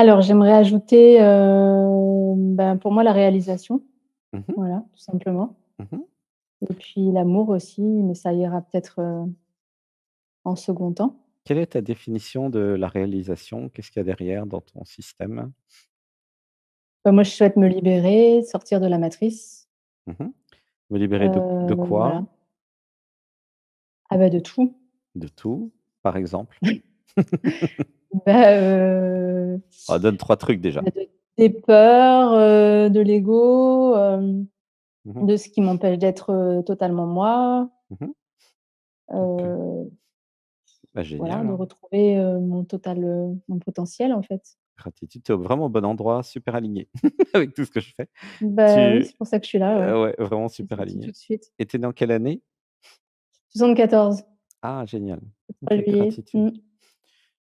Alors, j'aimerais ajouter, euh, ben, pour moi, la réalisation. Mmh voilà, tout simplement. Mmh Et puis l'amour aussi, mais ça ira peut-être euh, en second temps. Quelle est ta définition de la réalisation Qu'est-ce qu'il y a derrière dans ton système ben, Moi, je souhaite me libérer, sortir de la matrice. Mmh me libérer de, euh, quoi Ah ben de tout. De tout, par exemple. bah, euh, On ah, donne trois trucs déjà. Bah, des peurs, euh, de l'ego, euh, mmh de ce qui m'empêche d'être euh, totalement moi. Mmh bah, voilà, de hein. retrouver mon total, mon potentiel en fait. Gratitude, tu es vraiment au bon endroit, super aligné avec tout ce que je fais. Bah, c'est pour ça que je suis là. Ouais. vraiment super aligné. suite. Et tu es dans quelle année 74. Ah, génial. gratitude. Mmh.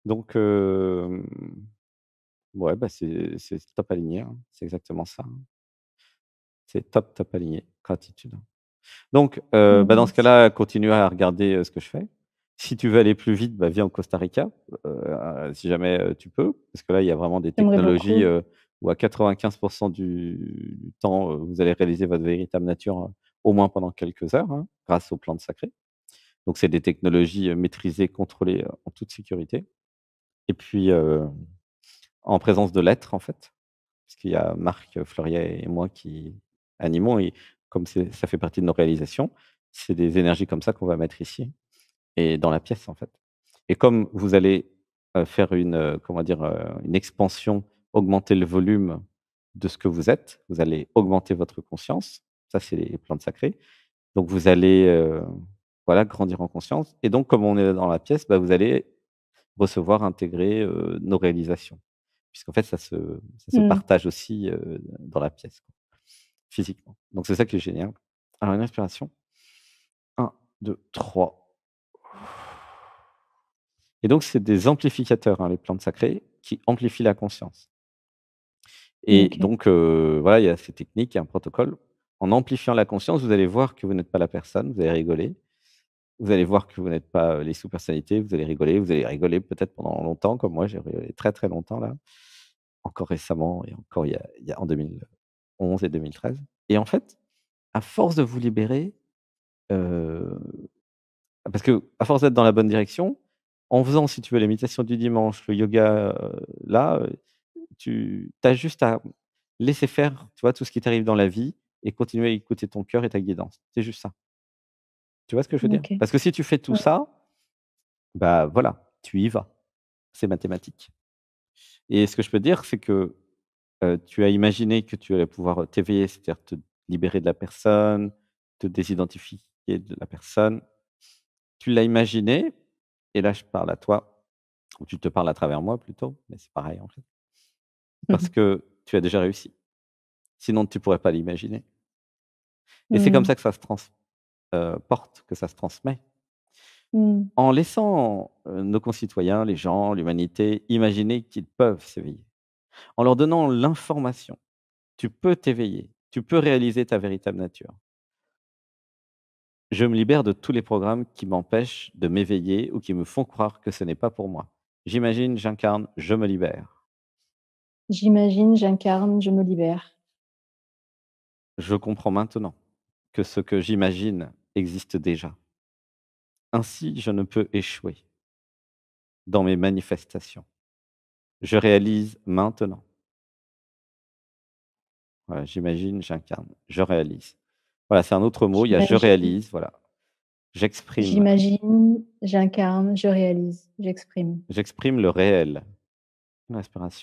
Donc, ouais, bah c'est top aligné. Hein. C'est exactement ça. Hein. C'est top, top aligné. Gratitude. Donc, bah, dans ce cas-là, continue à regarder ce que je fais. Si tu veux aller plus vite, bah, viens au Costa Rica, si jamais tu peux, parce que là, il y a vraiment des technologies où à 95% du, temps, vous allez réaliser votre véritable nature au moins pendant quelques heures, hein, grâce aux plantes sacrées. Donc, c'est des technologies maîtrisées, contrôlées en toute sécurité et puis en présence de l'être, en fait, parce qu'il y a Marc Fleurier et moi qui animons, et comme ça fait partie de nos réalisations, c'est des énergies comme ça qu'on va mettre ici, et dans la pièce, en fait. Et comme vous allez faire une, comment dire, une expansion, augmenter le volume de ce que vous êtes, vous allez augmenter votre conscience, ça c'est les plantes sacrées, donc vous allez voilà, grandir en conscience, et donc comme on est dans la pièce, bah, vous allez recevoir, intégrer nos réalisations. Puisqu'en fait, ça se, ça se mmh. partage aussi dans la pièce, physiquement. Donc c'est ça qui est génial. Alors une inspiration. Un, deux, trois. Et donc, c'est des amplificateurs, hein, les plantes sacrées, qui amplifient la conscience. Et donc, voilà, il y a ces techniques, il y a un protocole. En amplifiant la conscience, vous allez voir que vous n'êtes pas la personne, vous allez rigoler. Vous allez voir que vous n'êtes pas euh, les sous-personnalités, vous allez rigoler, vous allez rigoler peut-être pendant longtemps, comme moi, j'ai rigolé très très longtemps là, encore récemment et encore il y, a, en 2011 et 2013. Et en fait, à force de vous libérer, euh, parce que à force d'être dans la bonne direction, en faisant, si tu veux, les du dimanche, le yoga, euh, là, tu as juste à laisser faire tu tout ce qui t'arrive dans la vie et continuer à écouter ton cœur et ta guidance. C'est juste ça. Tu vois ce que je veux dire Parce que si tu fais tout ça, bah voilà, tu y vas. C'est mathématique. Et ce que je peux dire, c'est que euh, tu as imaginé que tu allais pouvoir euh, t'éveiller, c'est-à-dire te libérer de la personne, te désidentifier de la personne. Tu l'as imaginé, et là je parle à toi, ou tu te parles à travers moi plutôt, mais c'est pareil en fait. Parce mmh que tu as déjà réussi. Sinon, tu ne pourrais pas l'imaginer. Et c'est comme mmh. ça que ça se transforme euh, porte, que ça se transmet. Mmh. En laissant euh, nos concitoyens, les gens, l'humanité, imaginer qu'ils peuvent s'éveiller. En leur donnant l'information, tu peux t'éveiller, tu peux réaliser ta véritable nature. Je me libère de tous les programmes qui m'empêchent de m'éveiller ou qui me font croire que ce n'est pas pour moi. J'imagine, j'incarne, je me libère. J'imagine, j'incarne, je me libère. Je comprends maintenant que ce que j'imagine existe déjà. Ainsi, je ne peux échouer dans mes manifestations. Je réalise maintenant. Voilà, j'imagine, j'incarne, je réalise. Voilà, c'est un autre mot, il y a je réalise, voilà. J'exprime. J'imagine, j'incarne, je réalise, j'exprime. J'exprime le réel.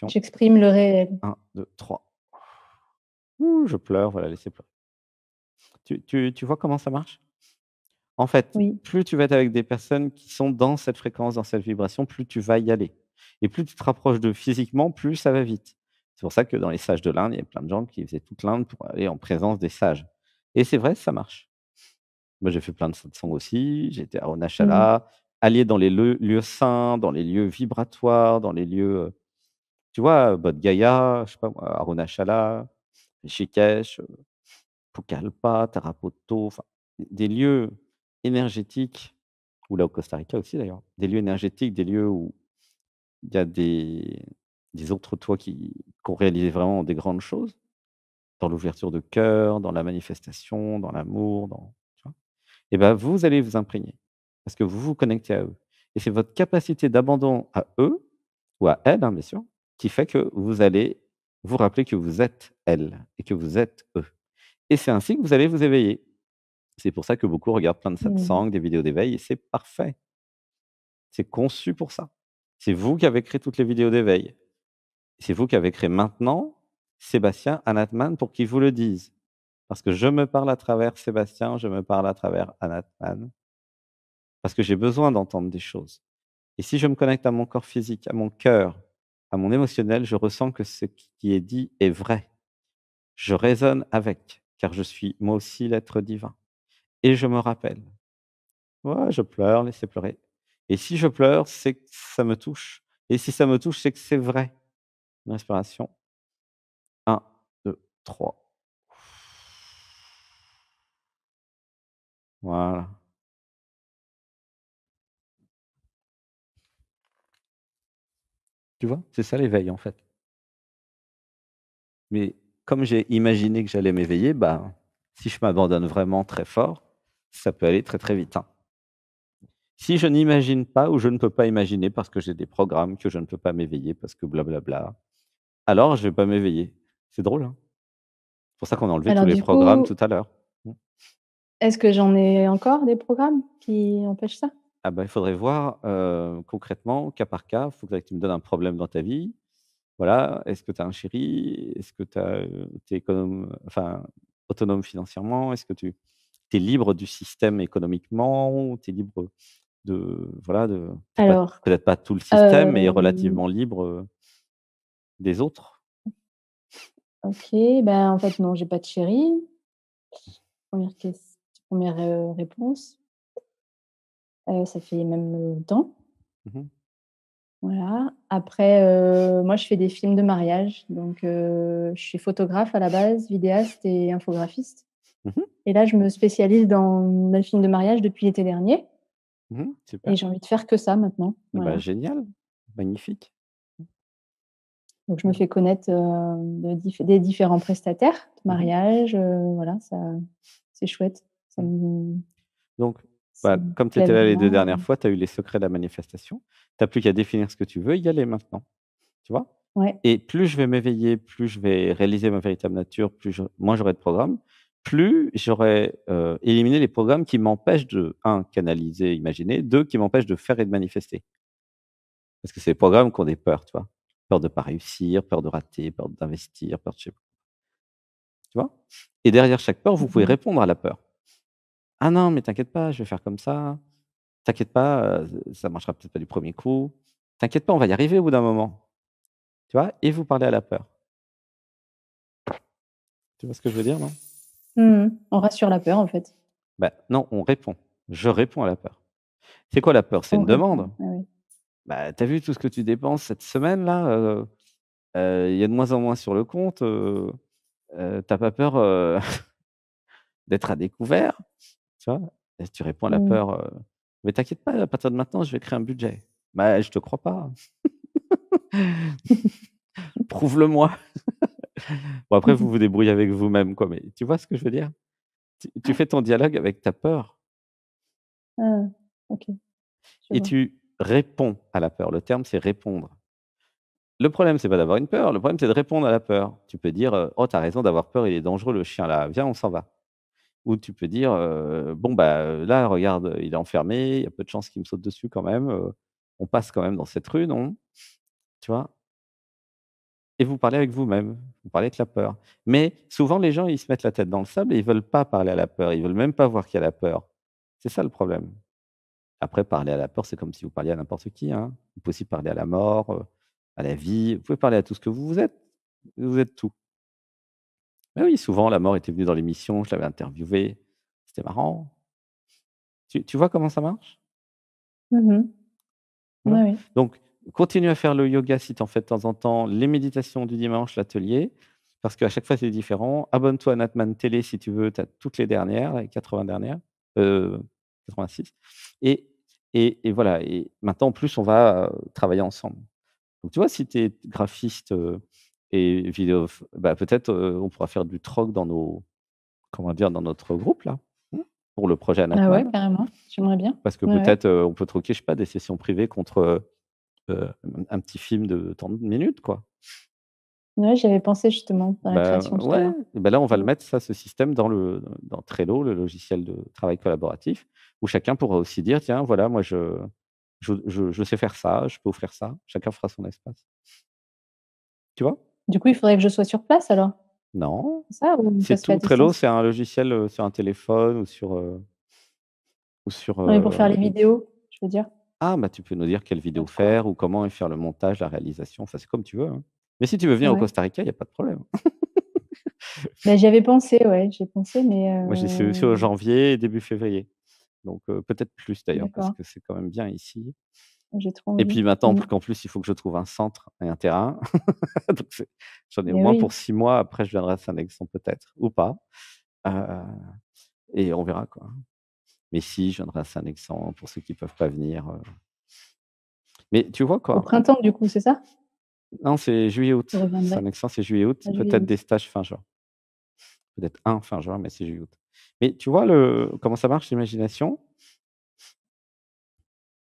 J'exprime le réel. Un, deux, trois. je pleure, voilà, laissez pleurer. tu vois comment ça marche en fait, plus tu vas être avec des personnes qui sont dans cette fréquence, dans cette vibration, plus tu vas y aller. Et plus tu te rapproches de physiquement, plus ça va vite. C'est pour ça que dans les sages de l'Inde, il y a plein de gens qui faisaient toute l'Inde pour aller en présence des sages. Et c'est vrai, ça marche. Moi, j'ai fait plein de satsangs aussi. J'étais à Onachala, mmh dans les lieux, saints, dans les lieux vibratoires, dans les lieux, euh, tu vois, Bodh Gaya, je sais pas Arunachala, Shikesh, euh, Pukalpa, Tarapoto, des lieux énergétiques, ou là au Costa Rica aussi d'ailleurs, des lieux énergétiques, des lieux où il y a des, des autres toits qui, ont réalisé vraiment des grandes choses, dans l'ouverture de cœur, dans la manifestation, dans l'amour, dans, et ben vous allez vous imprégner parce que vous vous connectez à eux. Et c'est votre capacité d'abandon à eux ou à elles, hein, bien sûr, qui fait que vous allez vous rappeler que vous êtes elles et que vous êtes eux. Et c'est ainsi que vous allez vous éveiller. C'est pour ça que beaucoup regardent plein de satsangs, mmh. des vidéos d'éveil, et c'est parfait. C'est conçu pour ça. C'est vous qui avez créé toutes les vidéos d'éveil. C'est vous qui avez créé maintenant Sébastien Anatman pour qu'ils vous le dise. Parce que je me parle à travers Sébastien, je me parle à travers Anatman. Parce que j'ai besoin d'entendre des choses. Et si je me connecte à mon corps physique, à mon cœur, à mon émotionnel, je ressens que ce qui est dit est vrai. Je résonne avec, car je suis moi aussi l'être divin et je me rappelle. je pleure, laissez pleurer. Et si je pleure, c'est que ça me touche. Et si ça me touche, c'est que c'est vrai. Inspiration. 1, 2, trois. Voilà. Tu vois, c'est ça l'éveil en fait. Mais comme j'ai imaginé que j'allais m'éveiller, bah, si je m'abandonne vraiment très fort, ça peut aller très très vite. Hein. Si je n'imagine pas ou je ne peux pas imaginer parce que j'ai des programmes, que je ne peux pas m'éveiller parce que blablabla, alors je ne vais pas m'éveiller. C'est drôle. Hein. C'est pour ça qu'on a enlevé tous les programmes tout à l'heure. Mmh. Est-ce que j'en ai encore des programmes qui empêchent ça ah bah, Il faudrait voir euh, concrètement, cas par cas. Il faut que tu me donnes un problème dans ta vie. Voilà, est-ce que tu as un chéri Est-ce que tu euh, es enfin, autonome financièrement Est-ce que tu tu es libre du système économiquement, tu es libre de. Voilà, de, Alors, peut-être pas tout le système, mais relativement libre des autres. Ok, ben en fait, non, j'ai pas de chérie. Première, question, première réponse. ça fait même longtemps. Mmh voilà. Après, moi, je fais des films de mariage. Donc, je suis photographe à la base, vidéaste et infographiste. Mhm. Et là, je me spécialise dans le film de mariage depuis l'été dernier. Mhm, Et j'ai envie de faire que ça maintenant. Eh bah, génial, magnifique. Donc, je me fais connaître euh, des différents prestataires de mhm. mariage. Euh, voilà, c'est chouette. Mm. Donc, bah, comme tu étais là les deux dernières fois, tu as eu les secrets de la manifestation. Tu n'as plus qu'à définir ce que tu veux y aller maintenant. Tu vois Et plus je vais m'éveiller, plus je vais réaliser ma véritable nature, plus moins j'aurai de programme plus j'aurais euh, éliminé les programmes qui m'empêchent de, un, canaliser, imaginer, deux, qui m'empêchent de faire et de manifester. Parce que c'est les programmes qui ont des peurs, tu vois. Peur de ne pas réussir, peur de rater, peur d'investir, peur de je Tu vois Et derrière chaque peur, vous pouvez mmh répondre à la peur. Ah non, mais t'inquiète pas, je vais faire comme ça. T'inquiète pas, euh, ça marchera peut-être pas du premier coup. T'inquiète pas, on va y arriver au bout d'un moment. Tu vois Et vous parlez à la peur. Tu vois ce que je veux dire, non Mmh. On rassure la peur, en fait. Bah, non, on répond. Je réponds à la peur. C'est quoi la peur C'est une demande. tu ah bah, T'as vu tout ce que tu dépenses cette semaine-là euh, euh, Il y a de moins en moins sur le compte. Euh, t'as pas peur d'être à découvert Tu vois Tu réponds à la mmh. peur. mais t'inquiète pas, à partir de maintenant, je vais créer un budget. Bah, je te crois pas. Prouve-le-moi. Bon, après, vous vous débrouillez avec vous-même, quoi. Mais tu vois ce que je veux dire tu, fais ton dialogue avec ta peur. Ah, ok. et tu réponds à la peur. Le terme, c'est répondre. Le problème, c'est pas d'avoir une peur. Le problème, c'est de répondre à la peur. Tu peux dire, oh, t'as raison d'avoir peur, il est dangereux, le chien là. Viens, on s'en va. Ou tu peux dire, bon, bah là, regarde, il est enfermé, il y a peu de chances qu'il me saute dessus quand même. on passe quand même dans cette rue, non Tu vois et vous parlez avec vous-même, vous parlez avec la peur. Mais souvent, les gens, ils se mettent la tête dans le sable et ils veulent pas parler à la peur, ils veulent même pas voir qu'il y a la peur. C'est ça le problème. Après, parler à la peur, c'est comme si vous parliez à n'importe qui. Hein. Vous pouvez aussi parler à la mort, euh, à la vie, vous pouvez parler à tout ce que vous êtes. Vous êtes tout. Mais oui, souvent, la mort était venue dans l'émission, je l'avais interviewée, c'était marrant. Tu, vois comment ça marche mmh hein oui. Donc, continue à faire le yoga si tu en fais de temps en temps, les méditations du dimanche, l'atelier, parce qu'à chaque fois, c'est différent. Abonne-toi à Natman Télé si tu veux, tu as toutes les dernières, les 80 dernières, 86. Euh, et, et, et, voilà, et maintenant, en plus, on va euh, travailler ensemble. Donc, tu vois, si tu es graphiste euh, et vidéo, bah, peut-être on pourra faire du troc dans nos, comment dire, dans notre groupe, là hein, pour le projet Natman. Ah ouais, carrément, j'aimerais bien. Parce que peut-être on peut troquer, je sais pas, des sessions privées contre euh, un petit film de de minutes, quoi. Oui, j'avais pensé justement dans la bah, création. Ben là, on va le mmh. mettre, ça, ce système, dans, le, dans Trello, le logiciel de travail collaboratif, où chacun pourra aussi dire, tiens, voilà, moi, je, je, je, sais faire ça, je peux offrir ça. Chacun fera son espace. Tu vois Du coup, il faudrait que je sois sur place, alors Non. Ça, tout. Trello, c'est un logiciel euh, sur un téléphone ou sur... Euh, ou sur pour faire les vidéos, je veux dire. Ah, bah, tu peux nous dire quelle vidéo faire ou comment faire le montage, la réalisation. Enfin, c'est comme tu veux. Hein. Mais si tu veux venir au Costa Rica, il n'y a pas de problème. Mais bah, j'avais pensé, ouais, j'ai pensé, mais Moi, j'ai aussi au euh janvier, début février. Donc, euh, peut-être plus d'ailleurs, parce que c'est quand même bien ici. Et puis maintenant, mmh. en plus il faut que je trouve un centre et un terrain. j'en ai au moins pour six mois. Après, je viendrai à saint peut-être, ou pas. Euh, et on verra, quoi. Mais si, je viendrai à saint excent pour ceux qui ne peuvent pas venir. Euh. Mais tu vois quoi Au hein? printemps, du coup, c'est ça Non, c'est juillet-août. Saint-Nexan, c'est juillet-août. Ah, Peut-être des stages fin juin. Peut-être un fin juin, mais c'est juillet-août. Mais tu vois le... comment ça marche l'imagination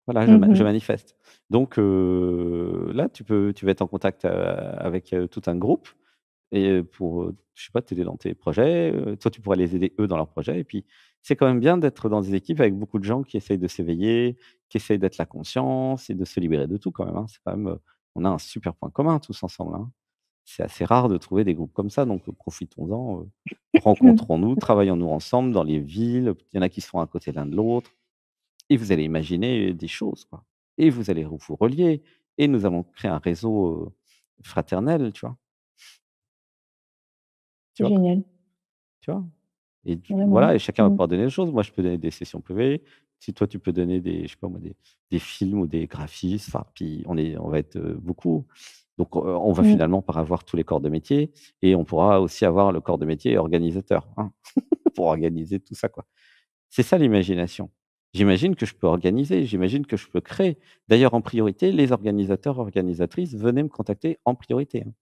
voilà, je, mmh manifeste. Donc euh, là, tu, peux, tu vas être en contact euh, avec tout un groupe et pour, je sais pas, t'aider dans tes projets. Toi, tu pourrais les aider eux dans leurs projets. Et puis, c'est quand même bien d'être dans des équipes avec beaucoup de gens qui essayent de s'éveiller, qui essayent d'être la conscience et de se libérer de tout quand même. Hein. C'est quand même, on a un super point commun tous ensemble. Hein. C'est assez rare de trouver des groupes comme ça, donc profitons-en, rencontrons-nous, travaillons-nous ensemble dans les villes. Il y en a qui sont à côté l'un de l'autre, et vous allez imaginer des choses, Et vous allez vous relier, et nous avons créé un réseau fraternel, tu vois. Tu vois génial. Tu vois Et voilà, et chacun va mmh. pouvoir donner des choses. Moi, je peux donner des sessions privées. Si toi, tu peux donner des, je pas des, films ou des graphismes, enfin, puis on, est, on va être beaucoup. Donc, on va mmh. finalement par avoir tous les corps de métier et on pourra aussi avoir le corps de métier organisateur hein, pour organiser tout ça. quoi. C'est ça l'imagination. J'imagine que je peux organiser, j'imagine que je peux créer. D'ailleurs, en priorité, les organisateurs, organisatrices, venaient me contacter en priorité. Hein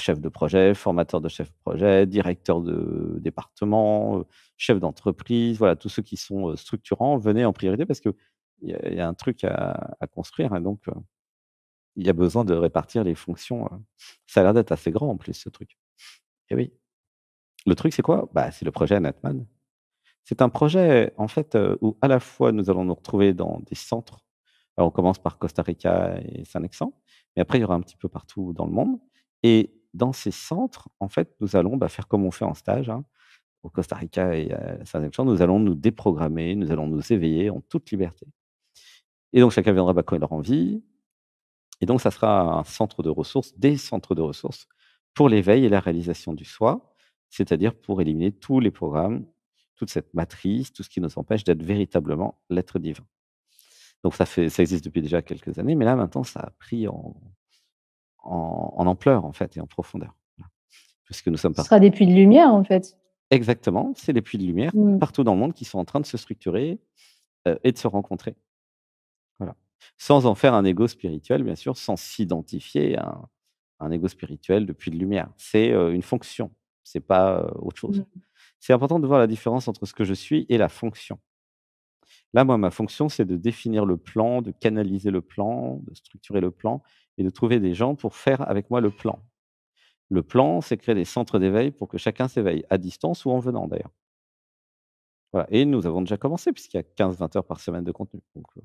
chef de projet, formateur de chef de projet, directeur de département, euh, chef d'entreprise, voilà, tous ceux qui sont euh, structurants, venez en priorité parce qu'il y, a, y a un truc à, construire. Et donc, euh, il y a besoin de répartir les fonctions. Ça a l'air d'être assez grand en plus, ce truc. Et oui. Le truc, c'est quoi bah, C'est le projet Anatman. C'est un projet, en fait, où à la fois nous allons nous retrouver dans des centres. Alors, on commence par Costa Rica et Saint-Nexan, mais après, il y aura un petit peu partout dans le monde. Et dans ces centres, en fait, nous allons bah, faire comme on fait en stage. Hein, au Costa Rica et à saint exupéry nous allons nous déprogrammer, nous allons nous éveiller en toute liberté. Et donc, chacun viendra bah, quand il aura envie. Et donc, ça sera un centre de ressources, des centres de ressources pour l'éveil et la réalisation du soi, c'est-à-dire pour éliminer tous les programmes, toute cette matrice, tout ce qui nous empêche d'être véritablement l'être divin. Donc, ça, fait, ça existe depuis déjà quelques années, mais là, maintenant, ça a pris en en, ampleur en fait et en profondeur. que nous sommes Ce sera des puits de lumière en fait. Exactement, c'est des puits de lumière mmh. partout dans le monde qui sont en train de se structurer euh, et de se rencontrer. Voilà. Sans en faire un ego spirituel, bien sûr, sans s'identifier à un, ego spirituel de puits de lumière. C'est euh, une fonction, c'est pas euh, autre chose. Mmh. C'est important de voir la différence entre ce que je suis et la fonction. Là, moi, ma fonction, c'est de définir le plan, de canaliser le plan, de structurer le plan et de trouver des gens pour faire avec moi le plan. Le plan, c'est créer des centres d'éveil pour que chacun s'éveille, à distance ou en venant d'ailleurs. Et nous avons déjà commencé, puisqu'il y a 15-20 heures par semaine de contenu. Donc, euh,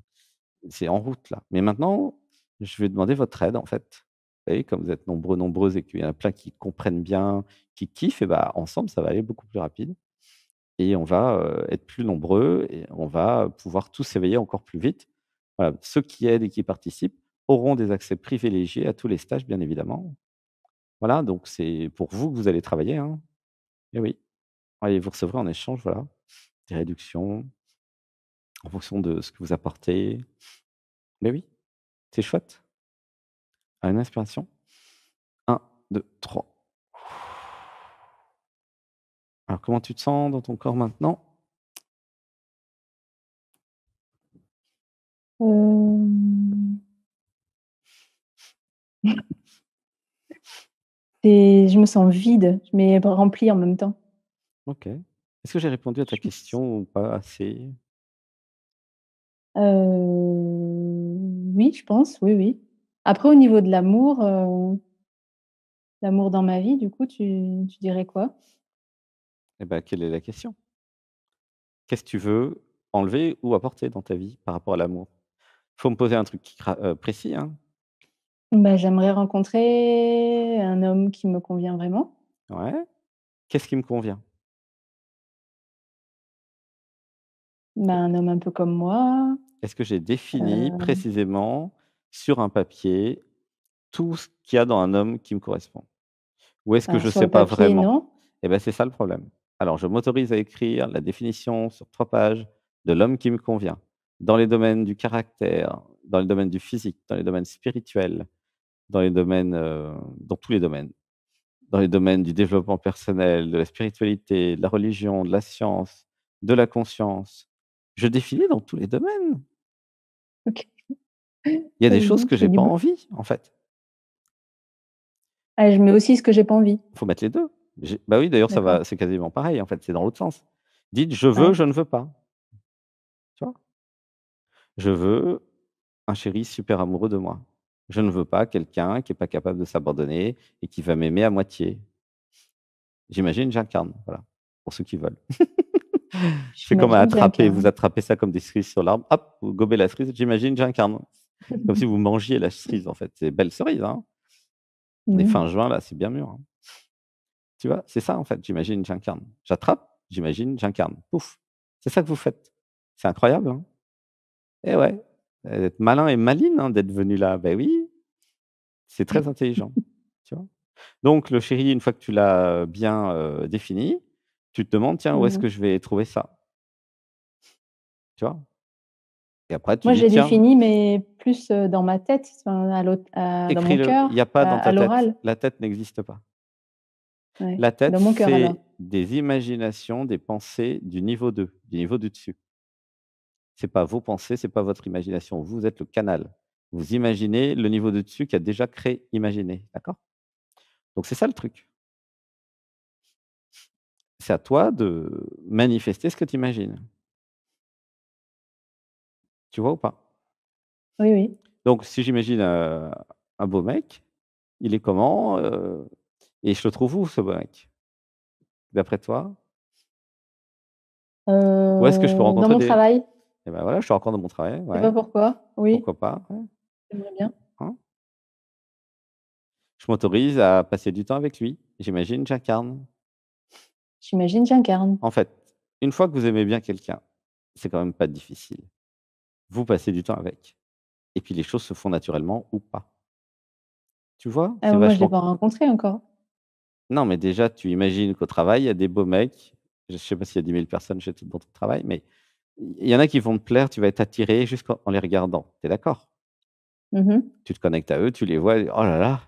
c'est en route là. Mais maintenant, je vais demander votre aide en fait. Vous voyez, comme vous êtes nombreux, nombreuses et qu'il y en a plein qui comprennent bien, qui kiffent, et bah, ensemble, ça va aller beaucoup plus rapide. Et on va euh, être plus nombreux et on va pouvoir tous s'éveiller encore plus vite. Voilà. Ceux qui aident et qui participent auront des accès privilégiés à tous les stages, bien évidemment. Voilà, donc c'est pour vous que vous allez travailler. Hein. Eh Et oui. vous recevrez en échange, voilà, des réductions en fonction de ce que vous apportez. Mais oui, c'est chouette. À une inspiration. Un, 2, trois. Alors, comment tu te sens dans ton corps maintenant euh, je me sens vide, mais rempli en même temps. Ok. Est-ce que j'ai répondu à ta question ou pas assez euh, Oui, je pense, oui, oui. Après, au niveau de l'amour, euh, l'amour dans ma vie, du coup, tu, tu dirais quoi Eh bien, quelle est la question Qu'est-ce que tu veux enlever ou apporter dans ta vie par rapport à l'amour Il faut me poser un truc euh, précis. Hein. Bah, j'aimerais rencontrer un homme qui me convient vraiment. Ouais. Qu'est-ce qui me convient bah, un homme un peu comme moi. Est-ce que j'ai défini euh précisément sur un papier tout ce qu'il y a dans un homme qui me correspond Ou est-ce que ah, je ne sais pas vraiment eh ben, c'est ça le problème. Alors, je m'autorise à écrire la définition sur trois pages de l'homme qui me convient, dans les domaines du caractère, dans les domaines du physique, dans les domaines spirituels, dans les domaines, euh, dans tous les domaines, dans les domaines du développement personnel, de la spiritualité, de la religion, de la science, de la conscience. Je défilais dans tous les domaines. Il y a des choses que j'ai pas envie, en fait. Ah, je mets aussi ce que j'ai pas envie. Il faut mettre les deux. Bah oui, d'ailleurs, ça va, c'est quasiment pareil, en fait, c'est dans l'autre sens. Dites je veux, ah. je ne veux pas. Tu vois Je veux un chéri super amoureux de moi. Je ne veux pas quelqu'un qui n'est pas capable de s'abandonner et qui va m'aimer à moitié. J'imagine, j'incarne, voilà, pour ceux qui veulent. fais comme un attraper, vous attrapez ça comme des cerises sur l'arbre, hop, vous gobez la cerise, j'imagine, j'incarne. Comme si vous mangiez la cerise, en fait. C'est belle cerise, hein. On est mhm. fin juin, là, c'est bien mûr. Hein. Tu vois, c'est ça, en fait, j'imagine, j'incarne. J'attrape, j'imagine, j'incarne. Pouf. C'est ça que vous faites. C'est incroyable, hein. Eh ouais, d'être malin et maline hein, d'être venu là. Ben oui, c'est très mmh. intelligent. tu vois Donc, le chéri, une fois que tu l'as bien défini, tu te demandes, tiens, où est-ce mmh. que je vais trouver ça Tu vois et après, Moi, j'ai défini, mais plus dans ma tête, à dans mon cœur. Il n'y a pas dans ta tête. La tête n'existe pas. La tête, c'est des imaginations, des pensées du niveau 2, du niveau du dessus n'est pas vos pensées, ce n'est pas votre imagination. Vous êtes le canal. Vous imaginez le niveau de dessus qui a déjà créé imaginé, d'accord Donc c'est ça le truc. C'est à toi de manifester ce que tu imagines. Tu vois ou pas Oui, oui. Donc si j'imagine euh, un beau mec, il est comment euh, Et je le trouve où ce beau mec D'après toi euh, Où est-ce que je peux rencontrer Dans mon travail. Ben voilà, je suis encore dans mon travail. pourquoi. Oui. Pourquoi pas J'aimerais bien. Hein? je m'autorise à passer du temps avec lui. J'imagine, j'incarne. J'imagine, j'incarne. En fait, une fois que vous aimez bien quelqu'un, c'est quand même pas difficile. Vous passez du temps avec. Et puis les choses se font naturellement ou pas. Tu vois ah Moi, je ne l'ai pas rencontré encore. Non, mais déjà, tu imagines qu'au travail, il y a des beaux mecs. Je ne sais pas s'il y a 10 000 personnes dans ton travail, mais il y en a qui vont te plaire, tu vas être attiré juste en les regardant. Tu es d'accord mmh Tu te connectes à eux, tu les vois, oh là là,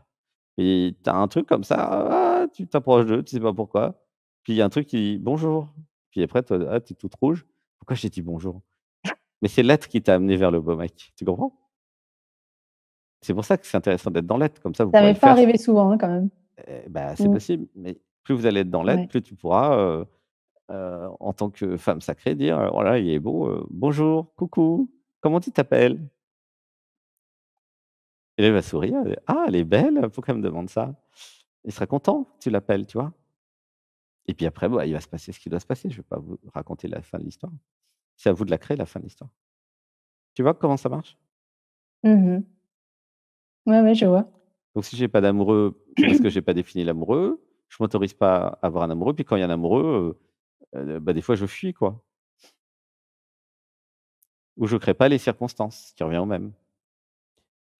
et tu as un truc comme ça, ah, tu t'approches d'eux, tu sais pas pourquoi. Puis il y a un truc qui dit bonjour. Puis après, tu ah, es toute rouge. Pourquoi j'ai dit bonjour Mais c'est l'être qui t'a amené vers le beau mec. Tu comprends C'est pour ça que c'est intéressant d'être dans l'être. Comme ça, vous Ça m'est pas arrivé souvent, hein, quand même. bah, c'est mmh. possible. Mais plus vous allez être dans l'être, plus tu pourras. Euh, euh, en tant que femme sacrée, dire voilà, euh, oh il est beau, euh, bonjour, coucou, comment tu t'appelles Et elle va sourire, ah, elle est belle, pourquoi elle me demande ça Il serait content tu l'appelles, tu vois. Et puis après, bah, il va se passer ce qui doit se passer, je ne vais pas vous raconter la fin de l'histoire. C'est à vous de la créer, la fin de l'histoire. Tu vois comment ça marche Oui, mmh Oui, je vois. Donc si je n'ai pas d'amoureux, parce que je n'ai pas défini l'amoureux, je m'autorise pas à avoir un amoureux. Puis quand il y a un amoureux, euh, bah, des fois, je fuis, quoi. Ou je ne crée pas les circonstances, qui revient au même.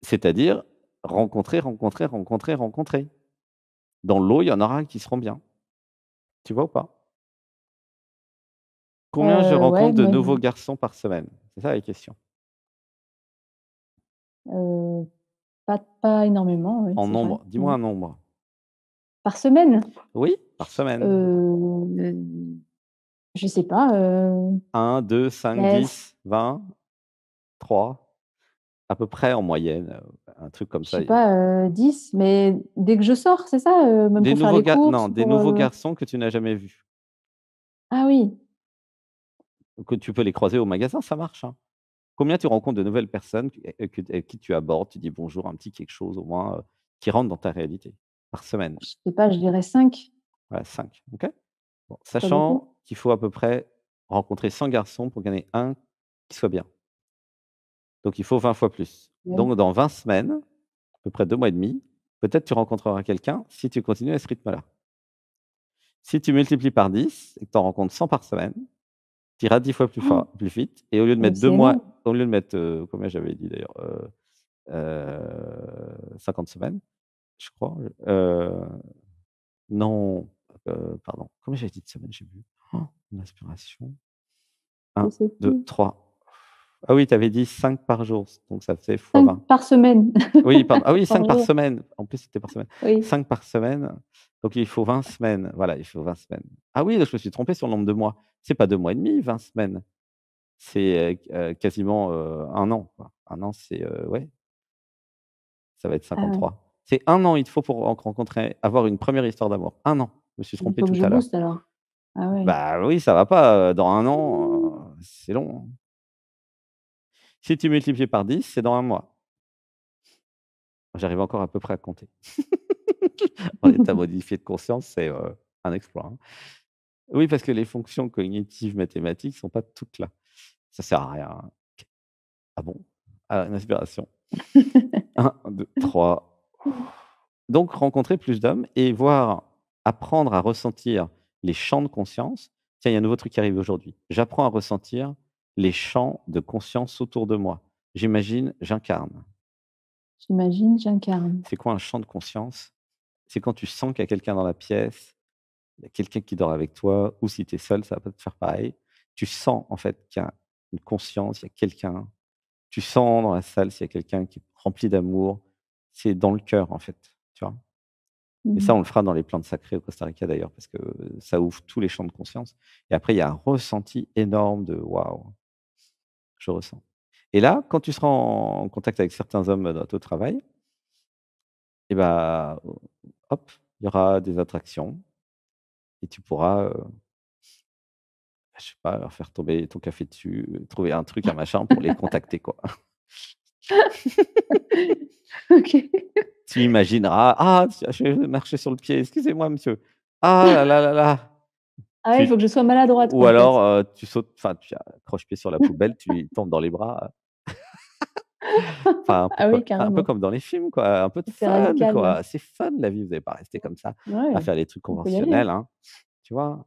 C'est-à-dire rencontrer, rencontrer, rencontrer, rencontrer. Dans l'eau, il y en aura un qui seront bien. Tu vois ou pas Combien je euh, rencontre de nouveaux garçons par semaine C'est ça la question. Euh, pas, pas, énormément. en nombre, dis-moi mmh. un nombre. Par semaine Oui, par semaine. Je sais pas. 1, 2, 5, 10, 20, 3, à peu près en moyenne, euh, un truc comme ça. Je sais pas, 10, euh, mais dès que je sors, c'est ça euh, même des pour nouveaux faire les courses, garçons que tu n'as jamais vus. Ah oui. Que tu peux les croiser au magasin, ça marche. Hein. Combien tu rencontres de nouvelles personnes avec qui tu abordes, tu dis bonjour, un petit quelque chose au moins, qui rentre dans ta réalité par semaine Je ne sais pas, je dirais 5. Ouais, 5. OK bon, Sachant qu'il faut à peu près rencontrer 100 garçons pour gagner un qui soit bien. Donc il faut 20 fois plus. Donc dans 20 semaines, à peu près deux mois et demi, peut-être tu rencontreras quelqu'un si tu continues à ce rythme-là. Si tu multiplies par 10 et que tu en rencontres 100 par semaine, tu iras 10 fois ah! plus, vite. Et au lieu de ah bah, mettre deux mois, au lieu de mettre, j'avais dit d'ailleurs, 50 semaines, je crois. non, euh, pardon, combien j'avais dit de semaines, j'ai vu L'inspiration. 1, 2, 3. Ah oui, tu avais dit 5 par jour, donc ça fait fois 20. par semaine. Oui, Ah oui, 5 par, semaine. En plus, c'était par semaine. 5 par semaine. Donc il faut 20 semaines. Voilà, il faut 20 semaines. Ah oui, je me suis trompé sur le nombre de mois. C'est pas 2 mois et demi, 20 semaines. C'est euh, euh, quasiment euh, un an. Un an, c'est. ouais. Ça va être 53. Ah c'est un an, il faut pour rencontrer, avoir une première histoire d'amour. Un an. Je me suis trompé tout à l'heure. Ah bah oui, ça va pas. Dans un an, c'est long. Hein. Si tu multiplies par 10, c'est dans un mois. J'arrive encore à peu près à compter. en état modifié de conscience, c'est un exploit. Hein. Oui, parce que les fonctions cognitives mathématiques ne sont pas toutes là. Ça sert à rien. Hein. Ah bon Ah, une inspiration. 1, 2, 3. Donc, rencontrer plus d'hommes et voir, apprendre à ressentir les champs de conscience. Tiens, il y a un nouveau truc qui arrive aujourd'hui. J'apprends à ressentir les champs de conscience autour de moi. J'imagine, j'incarne. J'imagine, j'incarne. C'est quoi un champ de conscience C'est quand tu sens qu'il y a quelqu'un dans la pièce, il y a quelqu'un qui dort avec toi, ou si tu es seul, ça va pas te faire pareil. Tu sens en fait qu'il y a une conscience, il y a quelqu'un. Tu sens dans la salle s'il y a quelqu'un qui est rempli d'amour. C'est dans le cœur en fait, tu vois. Et mmh. ça, on le fera dans les plantes sacrées au Costa Rica d'ailleurs, parce que euh, ça ouvre tous les champs de conscience. Et après, il y a un ressenti énorme de waouh, je ressens. Et là, quand tu seras en contact avec certains hommes euh, dans ton travail, eh bah, oh, hop, il y aura des attractions et tu pourras, euh, je sais pas, leur faire tomber ton café dessus, trouver un truc, un machin pour les contacter, quoi. ok tu imagineras Ah, ah je vais marcher sur le pied, excusez-moi, monsieur. Ah là là là là. Ah oui, il faut que je sois maladroite. Ou alors, euh, tu sautes, enfin, tu accroches-pied sur la poubelle, tu tombes dans les bras. un, peu ah comme, dans les films, quoi. Un peu de fun, quoi. Hein. C'est fun la vie, vous n'allez pas rester comme ça à faire les trucs conventionnels, hein. tu vois. Mmh.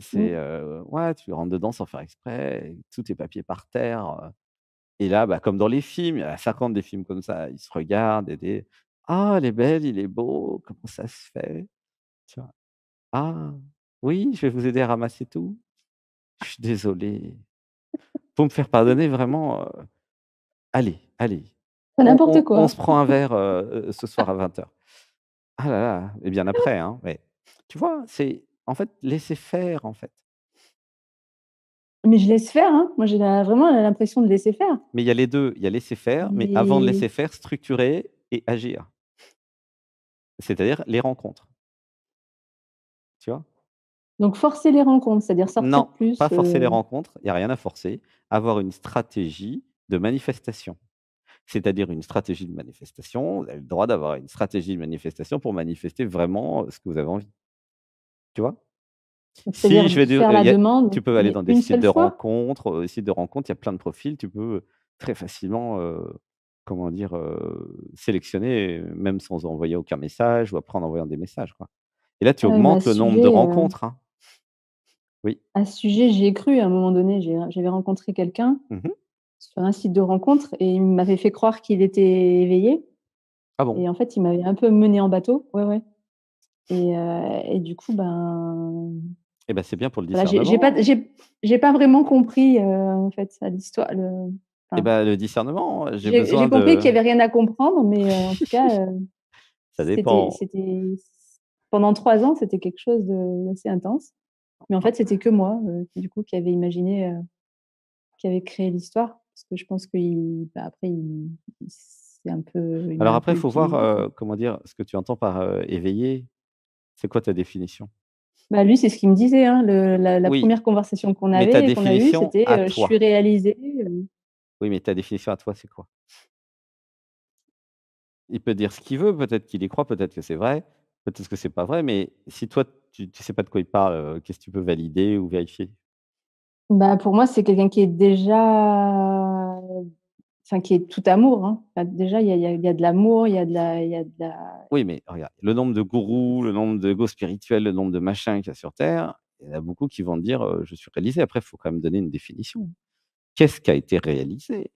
C'est euh, ouais, tu rentres dedans sans faire exprès, tous tes papiers par terre. Euh. Et là, bah, comme dans les films, il y a 50 des films comme ça, ils se regardent et des, ah, elle est belle, il est beau, comment ça se fait Ah, oui, je vais vous aider à ramasser tout. Je suis désolé. Pour me faire pardonner, vraiment, allez, allez. N'importe quoi. On se prend un verre ce soir à 20h. Ah là là, et bien après. Hein, mais, tu vois, c'est en fait laisser faire, en fait. Mais je laisse faire. Hein. Moi, j'ai vraiment l'impression de laisser faire. Mais il y a les deux. Il y a laisser faire, mais avant de laisser faire, structurer et agir c'est-à-dire les rencontres. Tu vois Donc forcer les rencontres, c'est-à-dire sortir non, plus. Non, pas forcer les rencontres, il n'y a rien à forcer. Avoir une stratégie de manifestation. C'est-à-dire une stratégie de manifestation, vous avez le droit d'avoir une stratégie de manifestation pour manifester vraiment ce que vous avez envie. Tu vois si je vais dire, tu peux aller dans des sites de rencontres, sites de rencontres, il y a plein de profils, tu peux très facilement comment dire, sélectionner, même sans envoyer aucun message, ou après en envoyant des messages. Quoi. Et là, tu ah augmentes le nombre de rencontres. Hein. Oui. À ce sujet, j'ai cru à un moment donné, j'avais rencontré quelqu'un mmh sur un site de rencontre et il m'avait fait croire qu'il était éveillé. Ah bon Et en fait, il m'avait un peu mené en bateau. Ouais, ouais. Et, du coup, ben. Eh ben, c'est bien pour le discernement. Hein. j'ai pas, vraiment compris en fait l'histoire, eh ben, le discernement, euh, j'ai besoin J'ai compris qu'il n'y avait rien à comprendre, mais euh, en tout cas, euh, ça dépend. Pendant trois ans, c'était quelque chose d'assez intense. Mais en fait, c'était que moi, du coup, qui avait imaginé, qui avait créé l'histoire. Parce que je pense qu'après, bah, après, il, c'est un peu. Alors après, il faut voir, comment dire, ce que tu entends par éveiller. C'est quoi ta définition bah lui, c'est ce qu'il me disait. Hein, le, la, première conversation qu'on avait, qu'on a eue, c'était je suis réalisé. Oui, mais ta définition à toi, c'est quoi Il peut dire ce qu'il veut, peut-être qu'il y croit, peut-être que c'est vrai, peut-être que c'est pas vrai, mais si toi, tu ne sais pas de quoi il parle, euh, qu'est-ce que tu peux valider ou vérifier bah, Pour moi, c'est quelqu'un qui est déjà. qui est tout amour. Hein. Bah, déjà, il y, a, de l'amour, il y, a de la, Oui, mais regarde, le nombre de gourous, le nombre de go spirituels, le nombre de machins qu'il y a sur Terre, il y en a beaucoup qui vont dire euh, je suis réalisé. Après, il faut quand même donner une définition qu'est-ce qui a été réalisé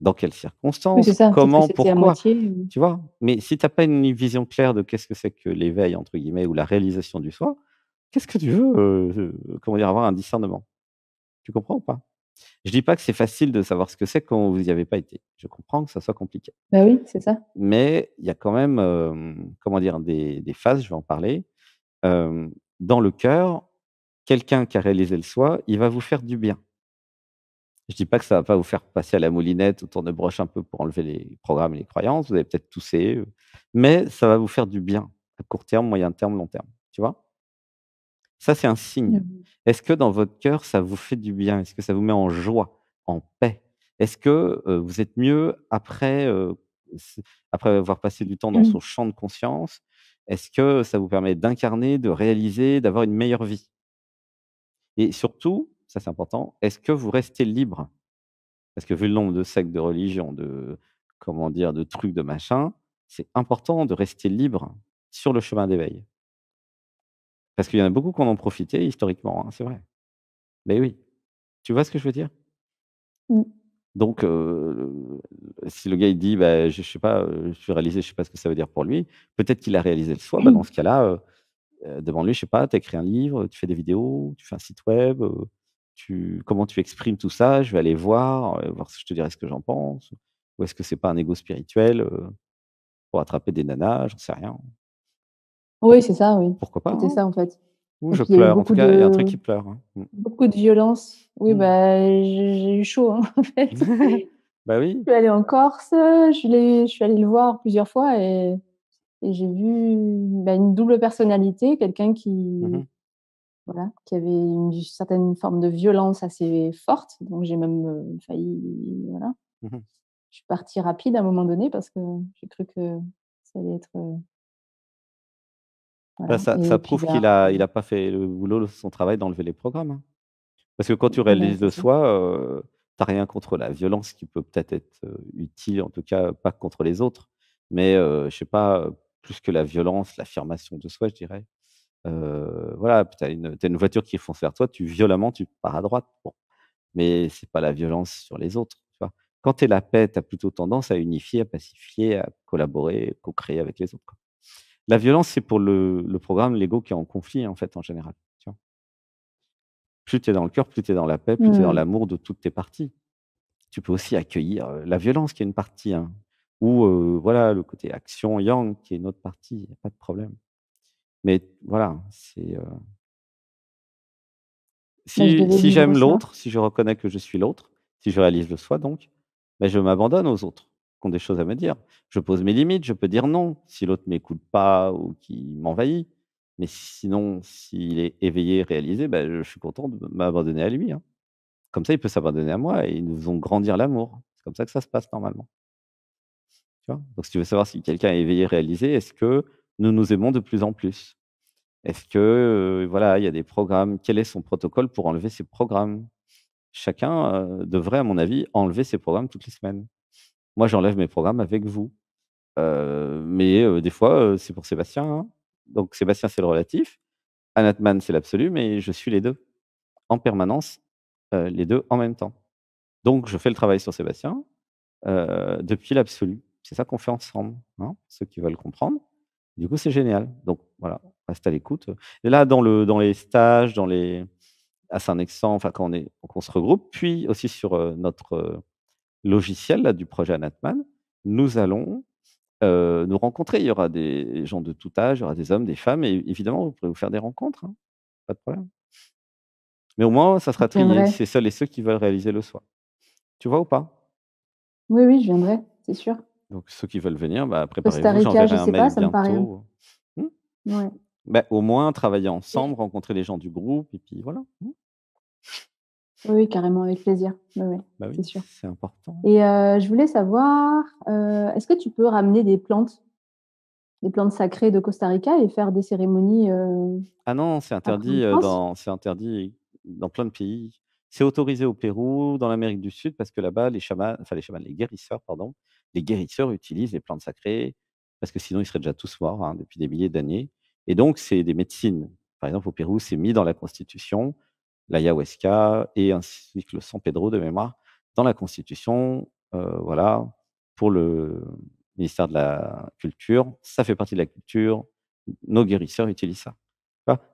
dans quelles circonstances, ça, comment, pourquoi. Moitié, tu vois Mais si tu n'as pas une vision claire de qu'est-ce que c'est que l'éveil, entre guillemets, ou la réalisation du soi, qu'est-ce que tu veux euh, euh, comment dire, avoir un discernement Tu comprends ou pas Je ne dis pas que c'est facile de savoir ce que c'est quand vous n'y avez pas été. Je comprends que ça soit compliqué. Bah oui, c'est ça. Mais il y a quand même comment dire, des, phases, je vais en parler. dans le cœur, quelqu'un qui a réalisé le soi, il va vous faire du bien je ne dis pas que ça va pas vous faire passer à la moulinette de broche un peu pour enlever les programmes et les croyances. Vous allez peut-être tousser, euh, mais ça va vous faire du bien à court terme, moyen terme, long terme. Tu vois Ça, c'est un signe. Est-ce que dans votre cœur, ça vous fait du bien Est-ce que ça vous met en joie, en paix Est-ce que euh, vous êtes mieux après, euh, après avoir passé du temps dans mmh. son champ de conscience Est-ce que ça vous permet d'incarner, de réaliser, d'avoir une meilleure vie Et surtout, ça c'est important, est-ce que vous restez libre Parce que vu le nombre de sectes, de religion, de comment dire, de trucs, de machins, c'est important de rester libre sur le chemin d'éveil. Parce qu'il y en a beaucoup qui en ont profité historiquement, hein, c'est vrai. Mais oui. Tu vois ce que je veux dire mmh. Donc, euh, si le gars il dit, bah, je ne sais pas, euh, je suis réalisé, je ne sais pas ce que ça veut dire pour lui, peut-être qu'il a réalisé le soi, bah, dans mmh. ce cas-là, euh, devant lui je ne sais pas, tu écris un livre, tu fais des vidéos, tu fais un site web, comment tu exprimes tout ça Je vais aller voir, euh, voir si je te dirai ce que j'en pense. Ou est-ce que c'est pas un ego spirituel euh, pour attraper des nanas J'en sais rien. Oui, c'est ça, oui. Pourquoi pas C'était hein? ça, en fait. je pleure, en tout cas, il y a un truc qui pleure. Hein. Mm. Beaucoup de violence. Oui, mm. bah, j'ai eu chaud, hein, en fait. Bah oui. Je suis allée en Corse, je, suis allée le voir plusieurs fois et, j'ai vu bah, une double personnalité, quelqu'un qui, mmh voilà, qui avait une certaine forme de violence assez forte. Donc j'ai même euh, failli, mmh Je suis partie rapide à un moment donné parce que j'ai cru que ça allait être. Euh bah, ça, prouve bah, qu'il a, il a pas fait le boulot, son travail d'enlever les programmes. Hein. Parce que quand tu réalises de soi, euh, t'as tu rien contre la violence qui peut peut-être être, utile, en tout cas pas contre les autres, mais je sais pas, plus que la violence, l'affirmation de soi, je dirais voilà, tu as, une voiture qui fonce vers toi, tu violemment, tu pars à droite. Bon. Mais c'est pas la violence sur les autres. Tu vois. Quand tu es la paix, tu as plutôt tendance à unifier, à pacifier, à collaborer, co-créer avec les autres. La violence, c'est pour le, programme, l'ego qui est en conflit, en fait, en général. Plus tu es dans le cœur, plus tu es dans la paix, plus tu es dans mmh. l'amour de toutes tes parties. Tu peux aussi accueillir la violence, qui est une partie, hein, ou voilà, le côté action yang, qui est une autre partie, il n'y a pas de problème. Mais voilà, c'est. Euh si, si j'aime l'autre, si je reconnais que je suis l'autre, si je réalise le soi, donc, mais ben, je m'abandonne aux autres qui ont des choses à me dire. Je pose mes limites, je peux dire non si l'autre m'écoute pas ou qui m'envahit. Mais sinon, s'il est éveillé, réalisé, ben, je suis content de m'abandonner à lui. Hein. Comme ça, il peut s'abandonner à moi et ils nous faisons grandir l'amour. C'est comme ça que ça se passe normalement. Tu vois Donc, si tu veux savoir si quelqu'un est éveillé, réalisé, est-ce que nous nous aimons de plus en plus Est-ce que, euh, voilà, il y a des programmes Quel est son protocole pour enlever ces programmes Chacun euh, devrait, à mon avis, enlever ses programmes toutes les semaines. Moi, j'enlève mes programmes avec vous. Euh, mais des fois, c'est pour Sébastien. Hein. Donc, Sébastien, c'est le relatif. Anatman, c'est l'absolu, mais je suis les deux en permanence, les deux en même temps. Donc, je fais le travail sur Sébastien depuis l'absolu. C'est ça qu'on fait ensemble, hein, ceux qui veulent comprendre. Du coup, c'est génial. Donc voilà, reste à l'écoute. Et là, dans, le, dans les stages, dans les, à Saint-Nexan, enfin, quand on, est, se regroupe, puis aussi sur euh, notre euh, logiciel là, du projet Anatman, nous allons euh, nous rencontrer. Il y aura des gens de tout âge, il y aura des hommes, des femmes, et évidemment, vous pourrez vous faire des rencontres. Hein. Pas de problème. Mais au moins, ça sera trié. C'est seuls et ceux qui veulent réaliser le soi. Tu vois ou pas Oui, oui, je viendrai, c'est sûr. Donc, ceux qui veulent venir, bah, préparez-vous. J'enverrai un sais pas, ça Me paraît... Euh, hmm? bah, au moins, travailler ensemble, rencontrer les gens du groupe, et puis voilà. Hmm? Oui, carrément, avec plaisir. Bah c'est C'est important. Et euh, je voulais savoir, euh, est-ce que tu peux ramener des plantes, des plantes sacrées de Costa Rica et faire des cérémonies Ah non, c'est interdit, c'est interdit dans plein de pays. C'est autorisé au Pérou, dans l'Amérique du Sud, parce que là-bas, les chamans, enfin les les guérisseurs, pardon, les guérisseurs utilisent les plantes sacrées, parce que sinon ils seraient déjà tous morts hein, depuis des milliers d'années. Et donc, c'est des médecines. Par exemple, au Pérou, c'est mis dans la Constitution, l'ayahuasca et ainsi que le San Pedro de mémoire, dans la Constitution, euh, voilà, pour le ministère de la Culture, ça fait partie de la culture, nos guérisseurs utilisent ça.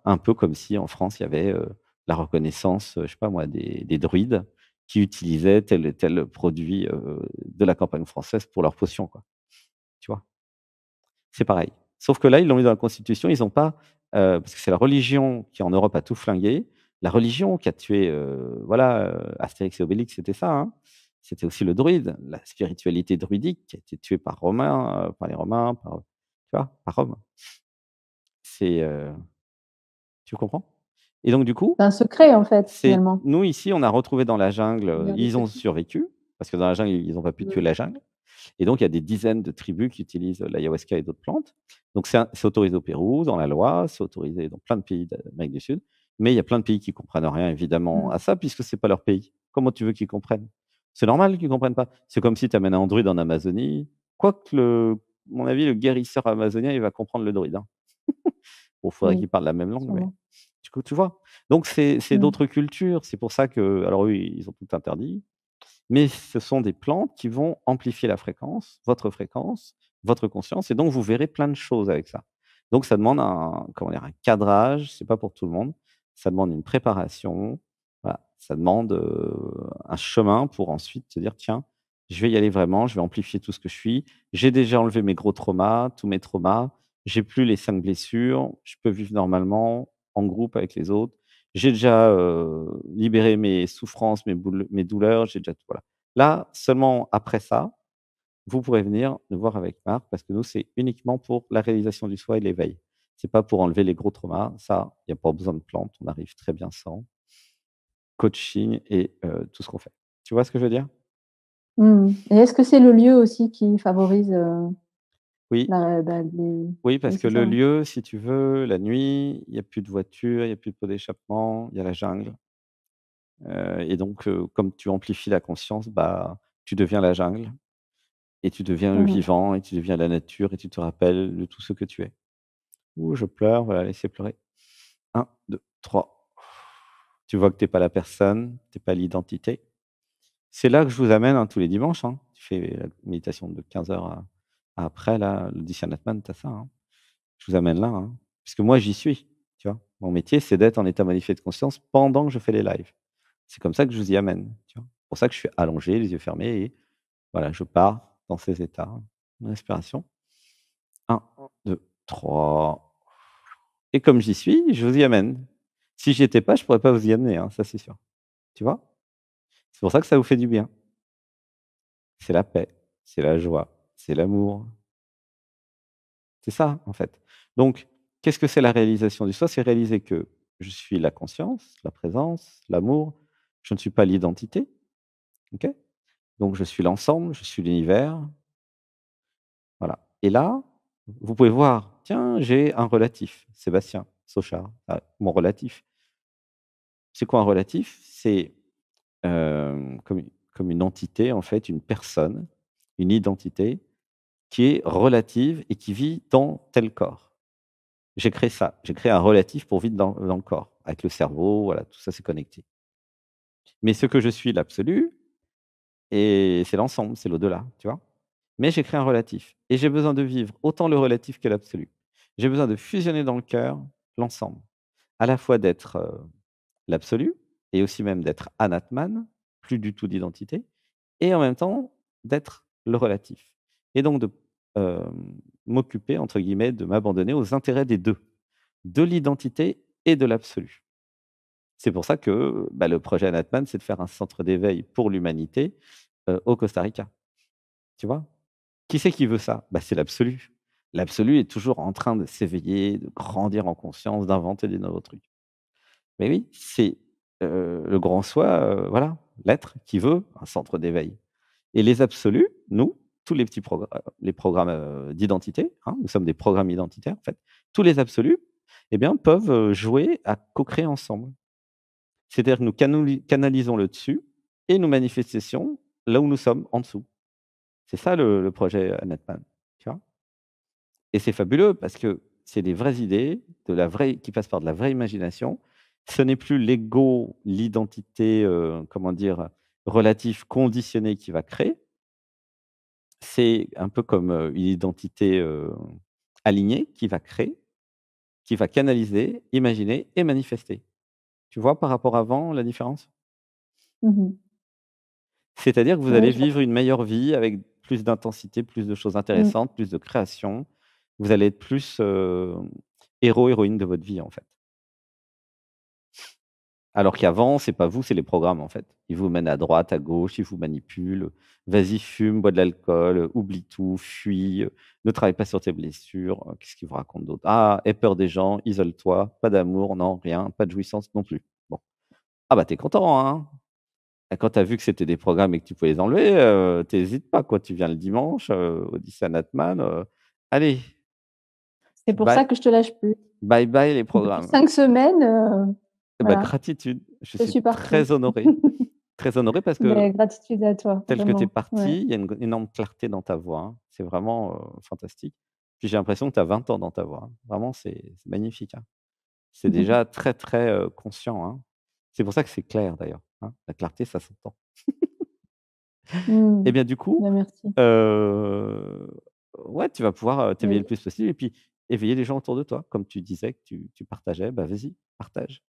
Un peu comme si en France, il y avait euh, la reconnaissance, euh, je sais pas moi, des, druides qui utilisaient tel et tel produit euh, de la campagne française pour leurs potions, quoi. Tu vois C'est pareil. Sauf que là, ils l'ont mis dans la Constitution, ils n'ont pas, euh, parce que c'est la religion qui en Europe a tout flingué, la religion qui a tué, voilà, Astérix et Obélix, c'était ça. Hein. c'était aussi le druide, la spiritualité druidique qui a été tuée par Romains, par les Romains, par, tu vois, par Rome. C'est, tu comprends et donc, du coup. C'est un secret, en fait, finalement. Nous, ici, on a retrouvé dans la jungle, ils ont survécu, parce que dans la jungle, ils n'ont pas pu mmh. tuer la jungle. Et donc, il y a des dizaines de tribus qui utilisent l'ayahuasca et d'autres plantes. Donc, c'est autorisé au Pérou, dans la loi, c'est autorisé dans plein de pays d'Amérique du Sud. Mais il y a plein de pays qui comprennent rien, évidemment, mmh. à ça, puisque c'est pas leur pays. Comment tu veux qu'ils comprennent C'est normal qu'ils comprennent pas. C'est comme si tu amènes un druide en Amazonie. Quoique, le, à mon avis, le guérisseur amazonien, il va comprendre le druide. Hein. faudrait qu'ils mmh. qu'il parle la même langue. Mais... Du coup, tu vois. Donc, c'est mmh. d'autres cultures. C'est pour ça que, alors ils ont tout interdit, mais ce sont des plantes qui vont amplifier la fréquence, votre fréquence, votre conscience, et donc vous verrez plein de choses avec ça. Donc, ça demande un, comment dire, un cadrage. C'est pas pour tout le monde. Ça demande une préparation. Ça demande un chemin pour ensuite se dire, tiens, je vais y aller vraiment, je vais amplifier tout ce que je suis. J'ai déjà enlevé mes gros traumas, tous mes traumas. J'ai plus les cinq blessures. Je peux vivre normalement en groupe avec les autres. J'ai déjà euh, libéré mes souffrances, mes, mes douleurs. J'ai déjà tout. Voilà. Là, seulement après ça, vous pourrez venir nous voir avec Marc parce que nous, c'est uniquement pour la réalisation du soi et l'éveil. C'est pas pour enlever les gros traumas. Ça, il n'y a pas besoin de plantes. On arrive très bien sans coaching et euh, tout ce qu'on fait. Tu vois ce que je veux dire mmh. Et est-ce que c'est le lieu aussi qui favorise euh, oui. Bah, bah, oui, parce que le lieu, si tu veux, la nuit, il n'y a plus de voiture, il n'y a plus de pot d'échappement, il y a la jungle. et donc comme tu amplifies la conscience, bah, tu deviens la jungle et tu deviens le mmh. vivant et tu deviens la nature et tu te rappelles de tout ce que tu es. «Ouh, je pleure», voilà, laisser pleurer. 1, 2, trois. Tu vois que tu n'es pas la personne, tu n'es pas l'identité. C'est là que je vous amène, hein, tous les dimanches, hein. Tu fais la méditation de 15h à après, là, Netman, tu as ça. Hein. Je vous amène là. Hein, parce que moi, j'y suis. Tu vois Mon métier, c'est d'être en état modifié de conscience pendant que je fais les lives. C'est comme ça que je vous y amène. C'est pour ça que je suis allongé, les yeux fermés, et voilà, je pars dans ces états. Respiration. Un, deux, trois. Et comme j'y suis, je vous y amène. Si j'y étais pas, je ne pourrais pas vous y amener, hein, ça c'est sûr. Tu vois C'est pour ça que ça vous fait du bien. C'est la paix, c'est la joie, c'est l'amour. C'est ça, en fait. Donc, qu'est-ce que c'est la réalisation du soi C'est réaliser que je suis la conscience, la présence, l'amour. Je ne suis pas l'identité. Donc, je suis l'ensemble, je suis l'univers. Voilà. Et là, vous pouvez voir, tiens, j'ai un relatif, Sébastien Sochard, ah, mon relatif. C'est quoi un relatif C'est euh, comme une entité, en fait, une personne, une identité qui est relative et qui vit dans tel corps. J'ai créé ça. J'ai créé un relatif pour vivre dans, le corps, avec le cerveau, voilà, tout ça c'est connecté. Mais ce que je suis, l'absolu, et c'est l'ensemble, c'est l'au-delà, tu vois. Mais j'ai créé un relatif. Et j'ai besoin de vivre autant le relatif que l'absolu. J'ai besoin de fusionner dans le cœur l'ensemble. À la fois d'être euh, l'absolu, et aussi même d'être anatman, plus du tout d'identité, et en même temps d'être le relatif et donc de m'occuper, entre guillemets, de m'abandonner aux intérêts des deux, de l'identité et de l'absolu. C'est pour ça que bah, le projet Anatman, c'est de faire un centre d'éveil pour l'humanité au Costa Rica. Tu vois Qui c'est qui veut ça bah, C'est l'absolu. L'absolu est toujours en train de s'éveiller, de grandir en conscience, d'inventer des nouveaux trucs. Mais oui, c'est le grand soi, voilà, l'être qui veut un centre d'éveil. Et les absolus, nous, tous les petits programmes, euh, les programmes euh, d'identité, hein, nous sommes des programmes identitaires en fait, tous les absolus, eh bien, peuvent euh, jouer à co-créer ensemble. C'est-à-dire que nous canalisons le dessus et nous manifestions là où nous sommes en dessous. C'est ça le, projet Netman. et c'est fabuleux parce que c'est des vraies idées de la vraie, qui passent par de la vraie imagination. Ce n'est plus l'ego, l'identité, comment dire, relative, conditionnée qui va créer, c'est un peu comme une identité alignée qui va créer, qui va canaliser, imaginer et manifester. Tu vois par rapport à avant la différence mmh C'est-à-dire que vous allez vivre une meilleure vie avec plus d'intensité, plus de choses mmh. intéressantes, plus de création. Vous allez être plus héros, héroïne de votre vie, en fait. Alors qu'avant, c'est pas vous, c'est les programmes en fait. Ils vous mènent à droite, à gauche, ils vous manipulent. Vas-y, fume, bois de l'alcool, euh, oublie tout, fuis, euh, ne travaille pas sur tes blessures. Euh, qu'est-ce qu'ils vous racontent d'autre Ah, aie peur des gens, isole-toi, pas d'amour, non, rien, pas de jouissance non plus. Bon. Ah bah t'es content, hein et ah, Quand t'as vu que c'était des programmes et que tu pouvais les enlever, euh, t'hésites pas, quoi. Tu viens le dimanche Odyssey au Natman. allez. C'est pour ça que je te lâche plus. Bye bye les programmes. Cinq semaines. Bah, gratitude. Je, suis, très honoré. très honoré parce que. Bah, gratitude à toi. Tel que tu es parti, il y a une énorme clarté dans ta voix. Hein. C'est vraiment fantastique. Puis j'ai l'impression que tu as 20 ans dans ta voix. Hein. Vraiment, c'est magnifique. Hein. C'est déjà très, très conscient. C'est pour ça que c'est clair d'ailleurs. La clarté, ça s'entend. Mmh. Et eh bien, du coup, bah, merci. ouais, tu vas pouvoir t'éveiller le plus possible et puis éveiller les gens autour de toi. Comme tu disais que tu, tu partageais, bah, vas-y, partage.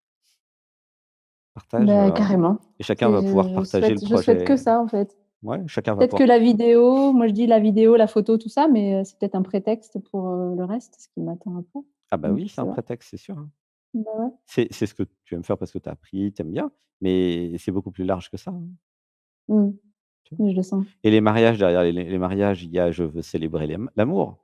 Bah, euh, carrément. Et chacun va pouvoir partager le projet. Je souhaite que ça, en fait. Ouais, chacun Peut-être que la vidéo, moi je dis la vidéo, la photo, tout ça, mais euh, c'est peut-être un prétexte pour euh, le reste, ce qui m'attend peu. Ah, bah oui, c'est un prétexte, c'est sûr. Hein. Bah ouais. c'est, ce que tu aimes faire parce que tu as appris, tu aimes bien, mais c'est beaucoup plus large que ça. Hein. Mmh. Je le sens. Et les mariages, derrière les, mariages, il y a je veux célébrer l'amour.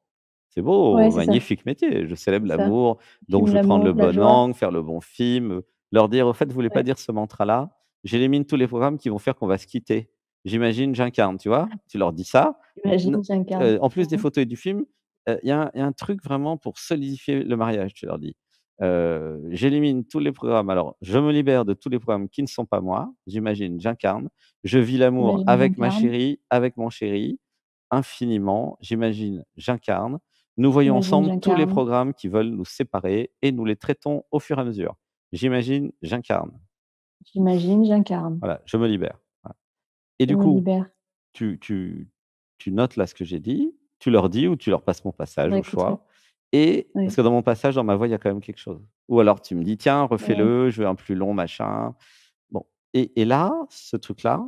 C'est beau, magnifique métier. Je célèbre l'amour, donc je vais prendre le bon angle, faire le bon film, leur dire, au fait, vous voulez pas dire ce mantra-là. J'élimine tous les programmes qui vont faire qu'on va se quitter. J'imagine, j'incarne, tu vois. Tu leur dis ça. J'imagine, j'incarne. Euh, en plus des photos et du film, euh, il y, a un truc vraiment pour solidifier le mariage, tu leur dis. Euh, j'élimine tous les programmes. Alors, je me libère de tous les programmes qui ne sont pas moi. J'imagine, j'incarne. Je vis l'amour avec ma chérie, avec mon chéri, infiniment. J'imagine, j'incarne. Nous voyons ensemble tous les programmes qui veulent nous séparer et nous les traitons au fur et à mesure. J'imagine, j'incarne. J'imagine, j'incarne. Voilà, je me libère. Et du coup, tu, tu, tu, notes là ce que j'ai dit, tu leur dis ou tu leur passes mon passage bah, au choix. Et parce que dans mon passage, dans ma voix, il y a quand même quelque chose. Ou alors tu me dis, tiens, refais-le, je veux un plus long, machin. Bon. Et, et là, ce truc-là,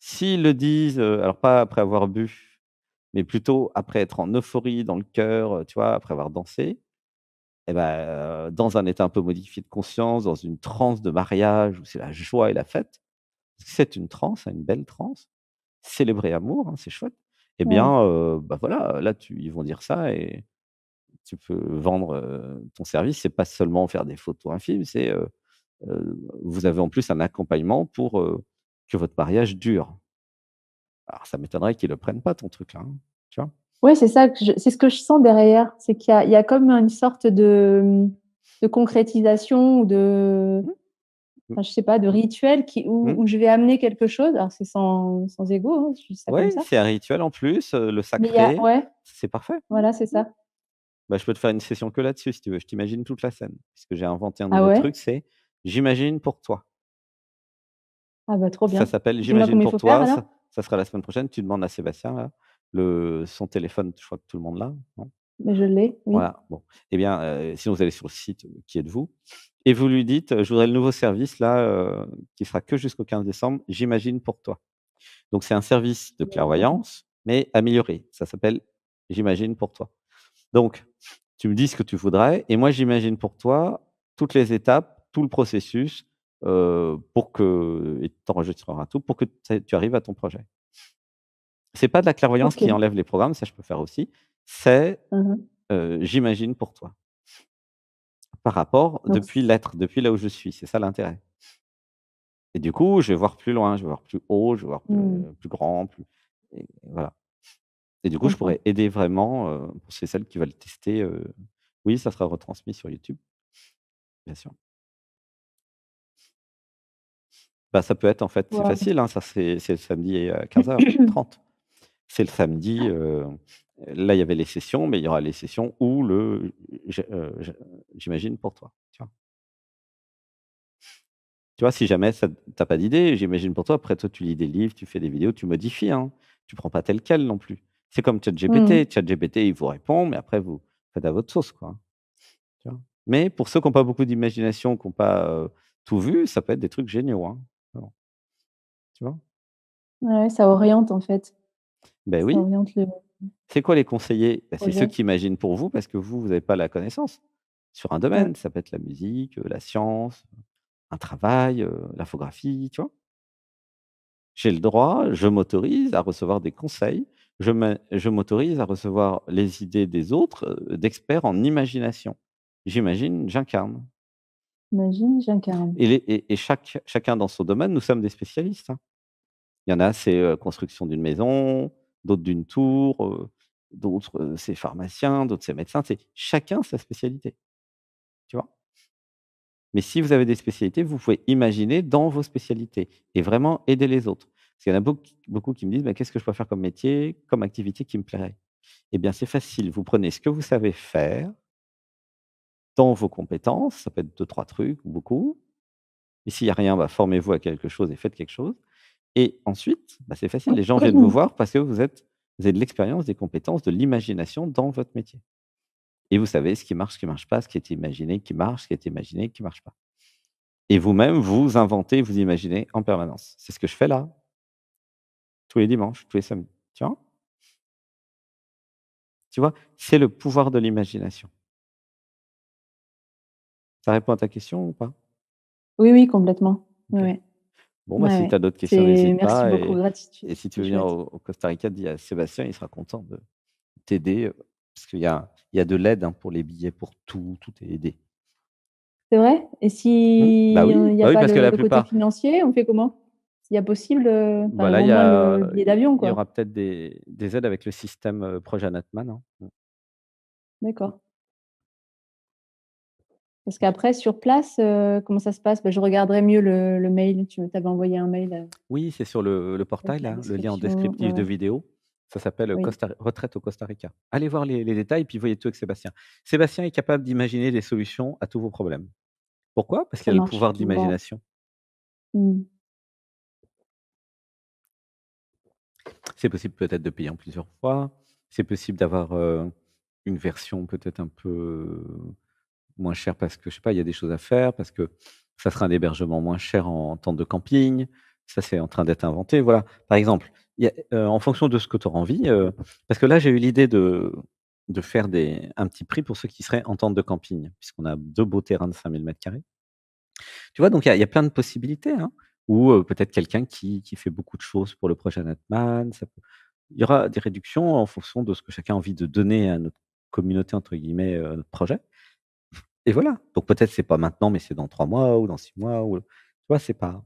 s'ils le disent, euh, alors pas après avoir bu, mais plutôt après être en euphorie dans le cœur, euh, tu vois, après avoir dansé, eh ben, dans un état un peu modifié de conscience, dans une transe de mariage où c'est la joie et la fête, c'est une transe, hein, une belle transe, célébrer amour, hein, c'est chouette. Eh bien, euh, bah, voilà, là, tu, ils vont dire ça et tu peux vendre euh, ton service. C'est pas seulement faire des photos, un film, c'est euh, vous avez en plus un accompagnement pour que votre mariage dure. Alors, ça m'étonnerait qu'ils le prennent pas ton truc là, hein, tu vois. Oui, c'est ça, c'est ce que je sens derrière. C'est qu'il y, a comme une sorte de, de concrétisation ou de, mmh. Mmh. je sais pas, de rituel qui, mmh. où, je vais amener quelque chose. Alors, c'est sans, sans égo. Hein, oui, c'est un rituel en plus, euh, le sacré. C'est parfait. Voilà, c'est ça. Bah, je peux te faire une session que là-dessus si tu veux. Je t'imagine toute la scène. Puisque que j'ai inventé un ah autre truc, c'est j'imagine pour toi. Ah bah trop bien. Ça s'appelle j'imagine pour toi. ça, ça, sera la semaine prochaine. Tu demandes à Sébastien là son téléphone, je crois que tout le monde l'a. Mais je l'ai. Oui. Voilà. Bon. Eh bien, euh, sinon, vous allez sur le site euh, Qui est de vous et vous lui dites euh, Je voudrais le nouveau service là, qui sera que jusqu'au 15 décembre, j'imagine pour toi. Donc, c'est un service de clairvoyance, mais amélioré. Ça s'appelle J'imagine pour toi. Donc, tu me dis ce que tu voudrais et moi, j'imagine pour toi toutes les étapes, tout le processus pour que, et tu tout pour que tu arrives à ton projet. C'est pas de la clairvoyance qui enlève les programmes, ça je peux faire aussi. C'est, mmh euh, j'imagine pour toi. Par rapport, mmh. depuis l'être, depuis là où je suis, c'est ça l'intérêt. Et du coup, je vais voir plus loin, je vais voir plus haut, je vais voir plus, mmh. euh, grand, plus. Et voilà. Et du coup, je pourrais aider vraiment euh, pour ceux et celles qui veulent tester. Oui, ça sera retransmis sur YouTube, bien sûr. Bah, ça peut être en fait, c'est facile, hein, ça c'est le samedi à 15h30. c'est le samedi. Ah. Euh, là, il y avait les sessions, mais il y aura les sessions où le, euh, j'imagine, pour toi. Tu vois, tu vois si jamais tu n'as pas d'idée, j'imagine pour toi, après toi, tu lis des livres, tu fais des vidéos, tu modifies. Hein. Tu prends pas tel quel non plus. C'est comme ChatGPT. Mmh. ChatGPT, il vous répond, mais après, vous faites à votre sauce. Quoi. Hein, mais pour ceux qui n'ont pas beaucoup d'imagination, qui n'ont pas euh, tout vu, ça peut être des trucs géniaux. Hein. Tu vois ouais, Ça oriente, en fait. Ben oui. C'est quoi les conseillers bah, C'est ceux qui imaginent pour vous parce que vous, vous n'avez pas la connaissance sur un domaine. Ça peut être la musique, euh, la science, un travail, euh, l'infographie, tu vois. J'ai le droit, je m'autorise à recevoir des conseils, je m'autorise à recevoir les idées des autres, euh, d'experts en imagination. J'imagine, j'incarne. Imagine, j'incarne. Et, chaque, chacun dans son domaine, nous sommes des spécialistes. Hein. Il y en a, c'est construction d'une maison, d'autres d'une tour, d'autres c'est pharmacien, d'autres c'est médecin. C'est chacun sa spécialité. Tu vois Mais si vous avez des spécialités, vous pouvez imaginer dans vos spécialités et vraiment aider les autres. Parce qu'il y en a beaucoup, qui me disent mais qu'est-ce que je peux faire comme métier, comme activité qui me plairait Eh bien, c'est facile. Vous prenez ce que vous savez faire dans vos compétences, ça peut être deux, trois trucs, beaucoup. Et s'il n'y a rien, bah, formez-vous à quelque chose et faites quelque chose. Et ensuite, bah, c'est facile, les gens viennent vous voir parce que vous, êtes, vous avez de l'expérience, des compétences, de l'imagination dans votre métier. Et vous savez ce qui marche, ce qui ne marche pas, ce qui est imaginé, qui marche, ce qui est imaginé, qui ne marche pas. Et vous-même, vous inventez, vous imaginez en permanence. C'est ce que je fais là, tous les dimanches, tous les samedis. Tu vois Tu vois, c'est le pouvoir de l'imagination. Ça répond à ta question ou pas Oui, oui, complètement. Ouais. Bon, bah, si tu as d'autres questions, n'hésite pas. Beaucoup, et, gratitude. et si tu veux au, Costa Rica, dis à Sébastien, il sera content de t'aider euh, parce qu'il y a, y a de l'aide hein, pour les billets, pour tout, tout est aidé. C'est vrai Et si a pas de, côté financier, on fait comment S'il y a possible, euh, voilà, il y aura peut-être des, aides avec le système euh, Projet Natman. Hein. Mmh. D'accord. Parce qu'après, sur place, euh, comment ça se passe bah, Je regarderai mieux le, mail. Tu m'avais envoyé un mail. Euh, oui, c'est sur le, portail, le lien en descriptif de vidéo. Ça s'appelle Retraite au Costa Rica. Allez voir les, détails, puis voyez tout avec Sébastien. Sébastien est capable d'imaginer des solutions à tous vos problèmes. Pourquoi Parce qu'il a le pouvoir de l'imagination. Mmh. C'est possible peut-être de payer en plusieurs fois. C'est possible d'avoir euh, une version peut-être un peu moins cher parce que, je sais pas, il y a des choses à faire, parce que ça sera un hébergement moins cher en tente de camping. Ça, c'est en train d'être inventé. Voilà. Par exemple, euh, en fonction de ce que tu auras envie, euh, parce que là, j'ai eu l'idée de, de faire des, un petit prix pour ceux qui seraient en tente de camping, puisqu'on a deux beaux terrains de 5000 m carrés Tu vois, donc il y, a plein de possibilités. Hein, ou euh, peut-être quelqu'un qui, fait beaucoup de choses pour le projet Natman Il y aura des réductions en fonction de ce que chacun a envie de donner à notre communauté, entre guillemets, notre projet. Et voilà. Donc peut-être c'est pas maintenant, mais c'est dans trois mois ou dans six mois. Ou... Tu vois, c'est pas.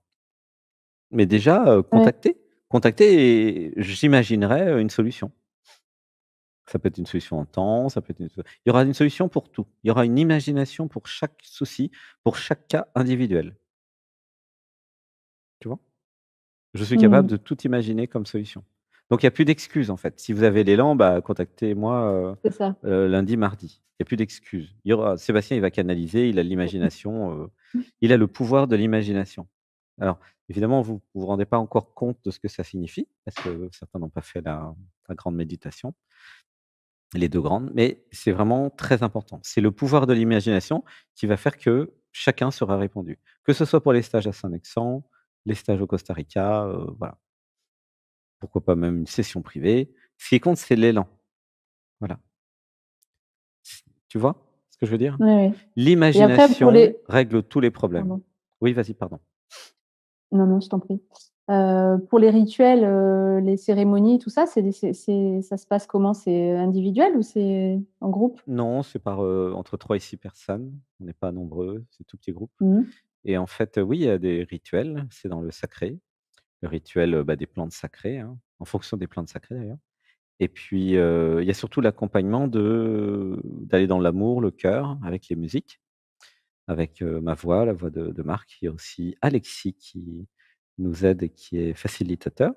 Mais déjà, contactez. contacter. et j'imaginerai une solution. Ça peut être une solution en temps, ça peut être Il y aura une solution pour tout. Il y aura une imagination pour chaque souci, pour chaque cas individuel. Tu vois Je suis capable mmh. de tout imaginer comme solution. Donc il n'y a plus d'excuses en fait. Si vous avez l'élan, bah, contactez-moi euh, euh, lundi, mardi. Il n'y a plus d'excuses. Sébastien, il va canaliser, il a l'imagination, euh, il a le pouvoir de l'imagination. Alors évidemment, vous ne vous rendez pas encore compte de ce que ça signifie, parce que certains n'ont pas fait la, grande méditation, les deux grandes, mais c'est vraiment très important. C'est le pouvoir de l'imagination qui va faire que chacun sera répondu, que ce soit pour les stages à Saint-Nexan, les stages au Costa Rica, voilà pourquoi pas même une session privée. Ce qui compte, c'est l'élan. Voilà. Tu vois ce que je veux dire L'imagination règle tous les problèmes. Oui, vas-y, pardon. Non, non, je t'en prie. Euh, pour les rituels, euh, les cérémonies, tout ça, c'est, ça se passe comment C'est individuel ou c'est en groupe Non, c'est par euh, entre 3 et 6 personnes. On n'est pas nombreux, c'est tout petit groupe. Mmh. Et en fait, oui, il y a des rituels, c'est dans le sacré le rituel bah, des plantes sacrées, hein, en fonction des plantes sacrées d'ailleurs. Et puis, il y a surtout l'accompagnement de d'aller dans l'amour, le cœur, avec les musiques, avec ma voix, la voix de, Marc. Il aussi Alexis qui nous aide et qui est facilitateur.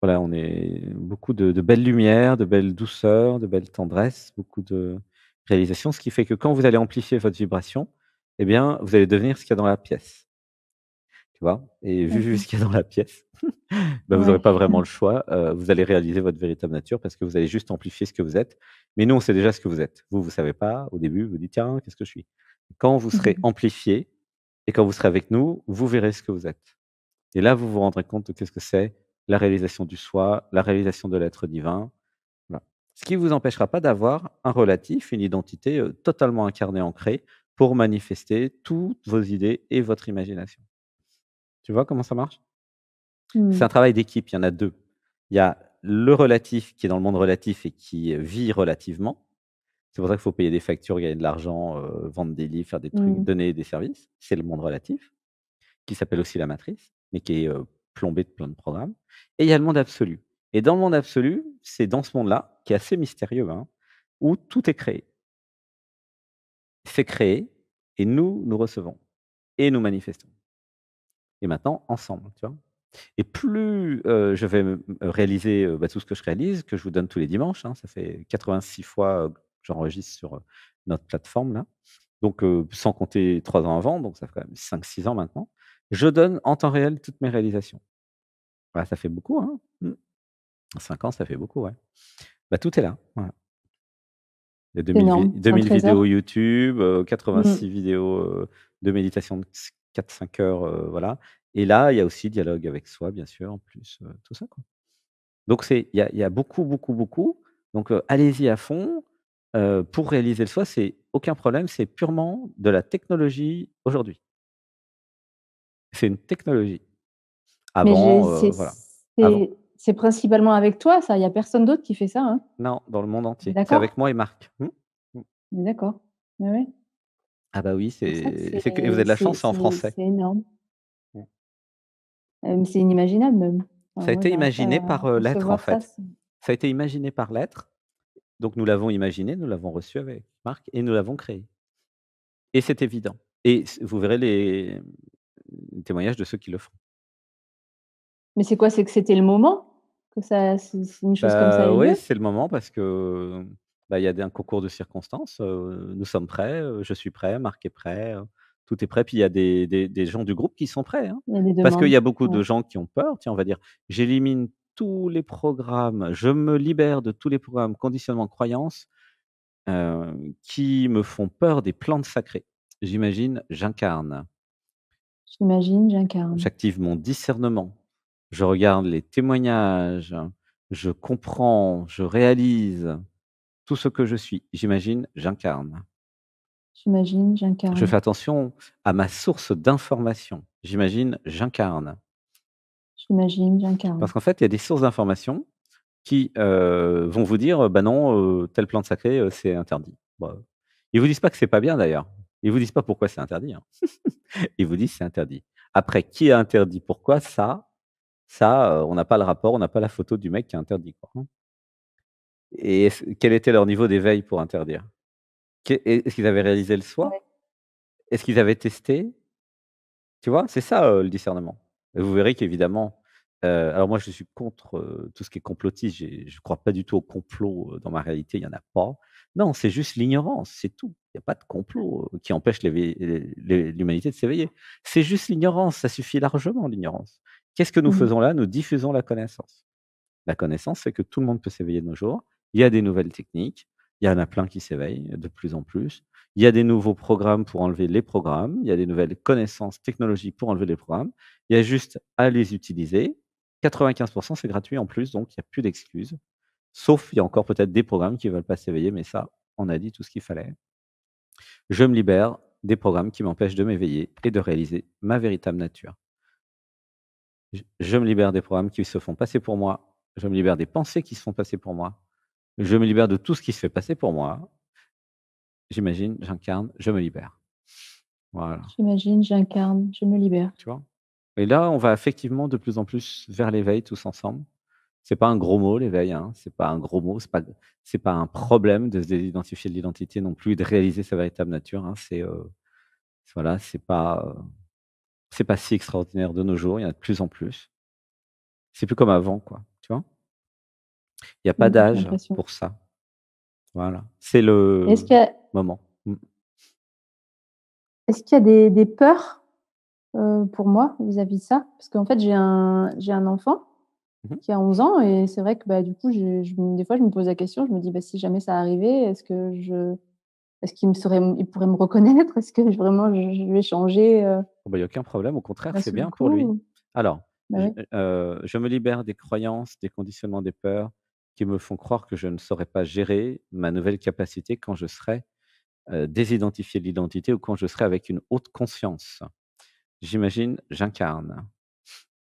Voilà, on est beaucoup de, belles lumières, de belles douceurs, de belles tendresses, beaucoup de réalisations, ce qui fait que quand vous allez amplifier votre vibration, eh bien, vous allez devenir ce qu'il y a dans la pièce et vu, ce qu'il y a dans la pièce, bah, vous n'aurez pas vraiment le choix. Euh, vous allez réaliser votre véritable nature parce que vous allez juste amplifier ce que vous êtes. Mais nous, on sait déjà ce que vous êtes. Vous, vous savez pas. Au début, vous dites tiens, qu'est-ce que je suis. Quand vous serez mmh. amplifié et quand vous serez avec nous, vous verrez ce que vous êtes. Et là, vous vous rendrez compte de qu'est-ce que c'est la réalisation du soi, la réalisation de l'être divin. Ce qui vous empêchera pas d'avoir un relatif, une identité euh, totalement incarnée, ancrée pour manifester toutes vos idées et votre imagination. Tu vois comment ça marche C'est mmh. un travail d'équipe, il y en a deux. Il y a le relatif qui est dans le monde relatif et qui vit relativement. C'est pour ça qu'il faut payer des factures, gagner de l'argent, vendre des livres, faire des trucs, mmh. donner des services. C'est le monde relatif, qui s'appelle aussi la matrice, mais qui est plombé de plein de programmes. Et il y a le monde absolu. Et dans le monde absolu, c'est dans ce monde-là, qui est assez mystérieux, hein, où tout est créé. C'est créé, et nous, nous recevons, et nous manifestons et maintenant ensemble. Tu vois et plus je vais réaliser bah, tout ce que je réalise, que je vous donne tous les dimanches, hein, ça fait 86 fois que j'enregistre sur notre plateforme, là. donc sans compter trois ans avant, donc ça fait quand même 5-6 ans maintenant, je donne en temps réel toutes mes réalisations. Bah, ça fait beaucoup. Hein mmh. ans, ça fait beaucoup, bah, tout est là. 2000, vidéos YouTube, 86 mmh. vidéos de méditation de 4-5 heures, voilà. Et là, il y a aussi dialogue avec soi, bien sûr, en plus, tout ça. Quoi. Donc, il y, a beaucoup, beaucoup, beaucoup. Donc, allez-y à fond. pour réaliser le soi, c'est aucun problème, c'est purement de la technologie aujourd'hui. C'est une technologie. Avant, c'est principalement avec toi, ça. Il n'y a personne d'autre qui fait ça. Hein? non, dans le monde entier. C'est avec moi et Marc. Mmh. D'accord. Oui. Ah bah oui, c'est vous avez de la chance, c'est en français. C'est énorme. Mmh. c'est inimaginable même. ça a été imaginé par l'être en fait. Ça, a été imaginé par l'être, Donc nous l'avons imaginé, nous l'avons reçu avec Marc et nous l'avons créé. Et c'est évident. Et vous verrez les... témoignages de ceux qui le font. Mais c'est quoi C'est que c'était le moment que ça, c'est une chose comme ça. Bah oui, c'est le moment parce que bah, il y a un concours de circonstances. nous sommes prêts, je suis prêt, Marc est prêt, tout est prêt. Puis il y a des, des- gens du groupe qui sont prêts. Hein. Parce qu'il y a beaucoup de gens qui ont peur. Tiens, on va dire, j'élimine tous les programmes, je me libère de tous les programmes conditionnement croyance qui me font peur des plantes sacrées. J'imagine, j'incarne, J'imagine, j'incarne. j'active mon discernement, je regarde les témoignages, je comprends, je réalise. Tout ce que je suis, j'imagine, j'incarne. J'imagine, j'incarne. Je fais attention à ma source d'information. J'imagine, j'incarne. J'imagine, j'incarne. Parce qu'en fait, il y a des sources d'information qui euh, vont vous dire, bah non, euh, tel telle plante sacrée, euh, c'est interdit. Bah, ils vous disent pas que c'est pas bien d'ailleurs. Ils vous disent pas pourquoi c'est interdit. Hein. Ils vous disent c'est interdit. Après, qui a interdit pourquoi ça, ça, on n'a pas le rapport, on n'a pas la photo du mec qui a interdit. Quoi. Hein. Et quel était leur niveau d'éveil pour interdire Est-ce qu'ils avaient réalisé le soi Est-ce qu'ils avaient testé Tu vois, c'est ça euh, le discernement. vous verrez qu'évidemment, euh, alors moi je suis contre euh, tout ce qui est complotiste, je ne crois pas du tout au complot dans ma réalité, il n'y en a pas. Non, c'est juste l'ignorance, c'est tout. Il n'y a pas de complot qui empêche l'humanité de s'éveiller. C'est juste l'ignorance, ça suffit largement l'ignorance. Qu'est-ce que nous mmh faisons là Nous diffusons la connaissance. La connaissance, c'est que tout le monde peut s'éveiller de nos jours. Il y a des nouvelles techniques, il y en a plein qui s'éveillent de plus en plus. Il y a des nouveaux programmes pour enlever les programmes, il y a des nouvelles connaissances technologiques pour enlever les programmes. Il y a juste à les utiliser. 95% c'est gratuit en plus, donc il n'y a plus d'excuses. Sauf il y a encore peut-être des programmes qui ne veulent pas s'éveiller, mais ça, on a dit tout ce qu'il fallait. Je me libère des programmes qui m'empêchent de m'éveiller et de réaliser ma véritable nature. Je me libère des programmes qui se font passer pour moi. Je me libère des pensées qui se font passer pour moi. Je me libère de tout ce qui se fait passer pour moi. J'imagine, j'incarne, je me libère. Voilà. J'imagine, j'incarne, je me libère. Tu vois Et là, on va effectivement de plus en plus vers l'éveil tous ensemble. C'est pas un gros mot l'éveil, hein. c'est pas un gros mot, c'est pas pas un problème de se désidentifier de l'identité non plus, de réaliser sa véritable nature. Hein. C'est euh, voilà, c'est pas euh, c'est pas si extraordinaire de nos jours. Il y en a de plus en plus. C'est plus comme avant, quoi. Tu vois il n'y a pas mmh, d'âge pour ça. Voilà. C'est le moment. Mmh. Est-ce qu'il y a des, peurs pour moi vis-à-vis de ça Parce qu'en fait, j'ai un, enfant mmh qui a 11 ans et c'est vrai que bah, du coup, des fois, je me pose la question, je me dis, bah, si jamais ça arrivait, est-ce que je... est qu'il me serait, il pourrait me reconnaître Est-ce que je, vraiment je, vais changer oh, bah, Il n'y a aucun problème, au contraire, c'est bien pour lui. Alors, je me libère des croyances, des conditionnements, des peurs qui me font croire que je ne saurais pas gérer ma nouvelle capacité quand je serai désidentifié de l'identité ou quand je serai avec une haute conscience. J'imagine, j'incarne.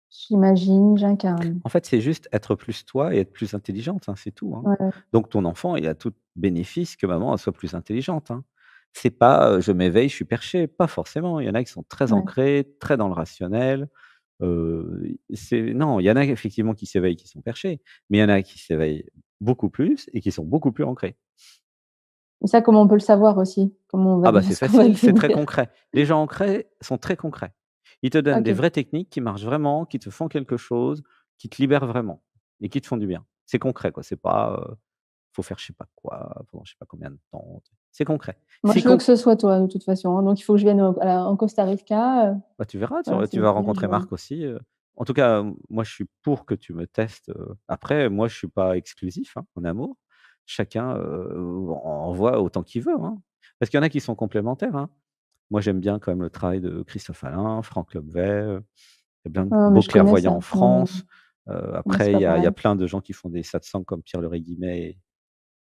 J'imagine, j'incarne. En fait, c'est juste être plus toi et être plus intelligente, hein, c'est tout. Hein. Donc, ton enfant, il a tout bénéfice que maman soit plus intelligente. Hein. C'est pas je m'éveille, je suis perché, pas forcément. Il y en a qui sont très ancrés, très dans le rationnel, c'est non, il y en a effectivement qui s'éveillent, qui sont perchés, mais il y en a qui s'éveillent beaucoup plus et qui sont beaucoup plus ancrés. Et ça, comment on peut le savoir aussi comment on va Ah bah, c'est facile, c'est très concret. Les gens ancrés sont très concrets. Ils te donnent des vraies techniques qui marchent vraiment, qui te font quelque chose, qui te libèrent vraiment et qui te font du bien. C'est concret, quoi. C'est pas faut faire je sais pas quoi pendant je sais pas combien de temps. C'est concret. Moi, je veux que ce soit toi, de toute façon. Hein, donc, il faut que je vienne en Costa Rica. Euh, bah, tu verras, tu, vas rencontrer Marc aussi. Euh. En tout cas, moi, je suis pour que tu me testes. Euh. Après, moi, je suis pas exclusif hein, en amour. Chacun en voit autant qu'il veut. Hein. Parce qu'il y en a qui sont complémentaires. Moi, j'aime bien quand même le travail de Christophe Alain, Franck Lobvet. Il y a plein de ah, beaux clairvoyants en France. après, il y, a plein de gens qui font des satsangs comme Pierre Le Guimet et,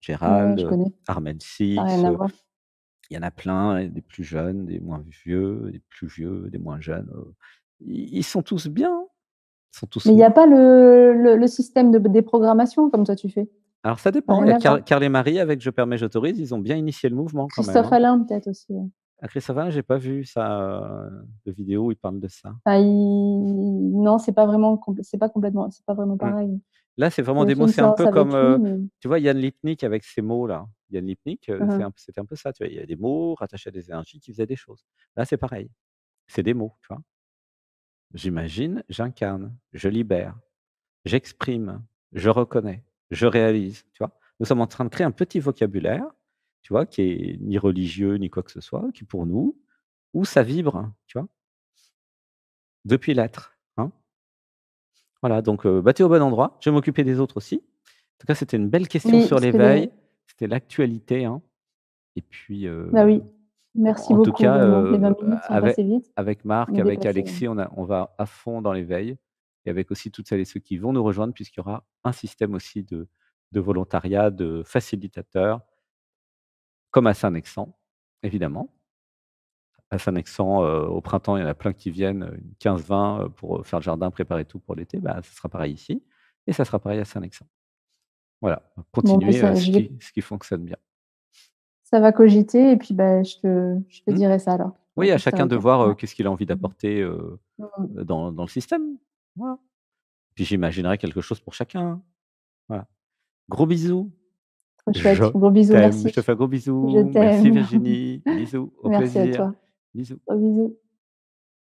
Gérald, euh, Armen Six. Euh, il y en a plein, des plus jeunes, des moins vieux, des plus vieux, des moins jeunes. Euh, ils sont tous bien. sont tous Mais il n'y a pas le, système de déprogrammation comme toi tu fais Alors ça dépend. Car, les maris, avec Je permets, j'autorise, ils ont bien initié le mouvement. Christophe hein. Alain peut-être aussi. Ah, Christophe Alain, j'ai pas vu ça de vidéo où il parle de ça. Bah, non, c'est pas vraiment, pas pas vraiment pareil. Là, c'est vraiment des mots, c'est un peu comme, euh, tu vois, Yann Lipnik avec ces mots-là. Yann Lipnik, euh, uh-huh. c'était un, peu ça, tu vois. Il y a des mots rattachés à des énergies qui faisaient des choses. Là, c'est pareil. C'est des mots, tu vois. J'imagine, j'incarne, je libère, j'exprime, je reconnais, je réalise, tu vois. Nous sommes en train de créer un petit vocabulaire, tu vois, qui est ni religieux, ni quoi que ce soit, qui pour nous, où ça vibre, tu vois, depuis l'être. Voilà, donc euh, battez au bon endroit. Je vais m'occuper des autres aussi. En tout cas, c'était une belle question sur l'éveil. C'était l'actualité. Hein. Et puis. Euh, bah oui. Merci beaucoup. En tout cas, euh, avec, Marc, avec Alexis, hein. on, a, on, va à fond dans l'éveil. Et avec aussi toutes celles et ceux qui vont nous rejoindre, puisqu'il y aura un système aussi de, de volontariat, de facilitateurs, comme à saint nexant évidemment à saint nexant au printemps, il y en a plein qui viennent, 15-20 euh, pour euh, faire le jardin, préparer tout pour l'été, bah, ça sera pareil ici et ça sera pareil à saint nexant Voilà, bah, continuer euh, ce, qui, fonctionne bien. Ça va cogiter et puis bah, je te, je te mmh. dirai ça alors. Oui, à chacun de voir qu'est-ce qu'il a envie mmh d'apporter mmh dans, le système. Puis j'imaginerai quelque chose pour chacun. Hein. Voilà. Gros bisous. Trop chouette. gros bisous, merci. Je te fais gros bisous. merci Virginie. bisous. merci à toi. Bisous. Oh, bisous.